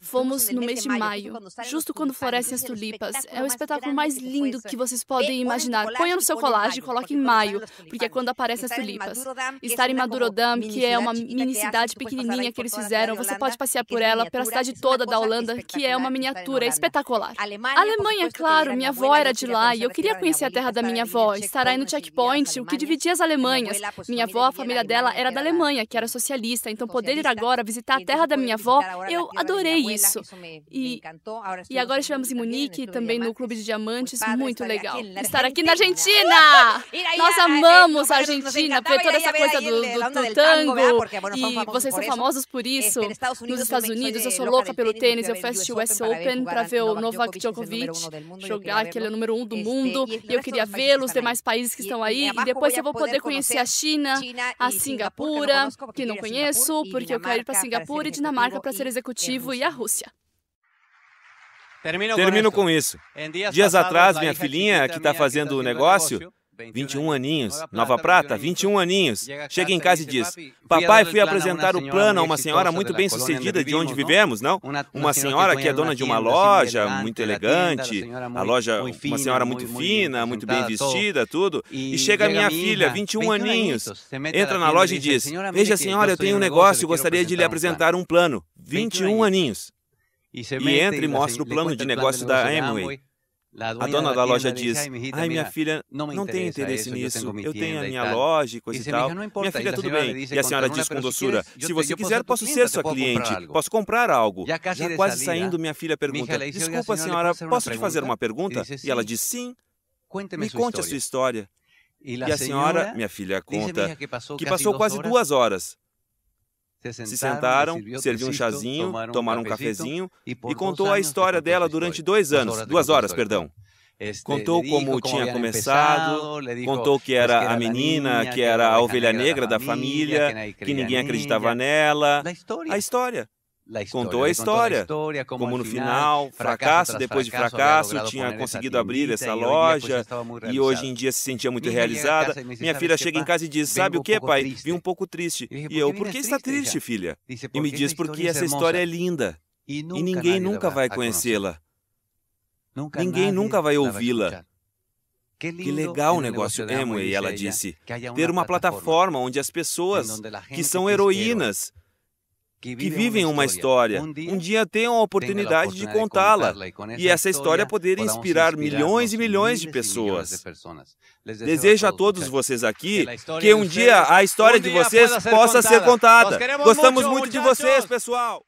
Fomos no mês de maio, justo quando florescem as tulipas. É o espetáculo mais mais tipo lindo que vocês podem imaginar. Ponha no seu colagem e coloque em maio, porque é quando aparecem as tulipas. Estar em é Madurodam, que é uma mini é cidade pequenininha que eles fizeram, você pode passear por ela, pela cidade é toda da Holanda, que é uma miniatura espetacular. Alemanha, claro, minha avó era de lá e eu queria conhecer a terra da minha avó. Estar aí no checkpoint, o que dividia as Alemanhas. Minha avó, a família dela, era da Alemanha, que era socialista, então poder ir agora visitar a terra da minha avó, eu adorei isso. E, e agora estivemos em Munique, também no Clube de Diamantes antes muito legal estar aqui na Argentina. Nós amamos a Argentina, ver toda essa coisa do, do, do tango. E vocês são famosos por isso. Nos Estados Unidos, eu sou louca pelo tênis. Eu fui o US Open para ver o Novak Djokovic jogar, que ele é o número um do mundo. E eu queria vê-lo, os demais países que estão aí. E depois eu vou poder conhecer a China, a Singapura, que não conheço, porque eu quero ir para Singapura e tipo Dinamarca para ser executivo, e a Rússia. Termino, Termino com, com isso. Dias atrás, minha filhinha, que está fazendo o negócio, 21 aninhos, Nova Prata, 21 aninhos, chega em casa e diz: Papai, fui apresentar o plano a uma senhora muito bem sucedida de onde vivemos, não? Uma senhora que é dona de uma assim, loja, muito elegante, a loja, uma senhora muito fina, muito bem vestida, tudo. E chega a minha filha, 21 aninhos, entra na loja e diz: Veja, senhora, eu tenho um negócio, gostaria de lhe apresentar um plano. 21 aninhos e entra e assim, mostra o plano de negócio da Amway. A dona da loja diz: Ai, minha filha né? não tem interesse nisso. Eu tenho a minha loja e coisa e tal. Minha filha, tudo bem. E a senhora diz com doçura: Se você quiser, posso ser sua cliente. Posso comprar algo. Já quase tá saindo, minha filha pergunta: Desculpa, senhora, posso te fazer uma pergunta? E ela diz: Sim. Me conte a sua história. E a senhora, é? minha filha, conta que passou quase duas horas se sentaram, serviu um chazinho, tomaram um cafezinho e contou a história dela durante dois anos, duas horas, perdão. Contou como tinha começado, contou que era a menina, que era a ovelha negra da família, que ninguém acreditava nela. A história. Né? contou a história, história como, como no final, final fracasso, fracasso depois de fracasso, tinha conseguido abrir essa e loja e hoje em dia se sentia muito minha realizada. Minha, minha filha chega em tá casa e diz: Sabe o que, pai? Triste. Vim um pouco triste. E, e eu: Por que está triste, já? filha? Dice, e me diz: Porque é essa história é linda e, nunca e ninguém nunca vai conhecê-la. ninguém nunca vai ouvi-la. Que, que legal o negócio E né, ela disse. Ter uma plataforma onde as pessoas que são heroínas que vivem uma história, um dia tenham a oportunidade de contá-la e essa história poder inspirar milhões e milhões de pessoas. Desejo a todos vocês aqui que um dia a história de vocês possa ser contada. Gostamos muito de vocês, pessoal!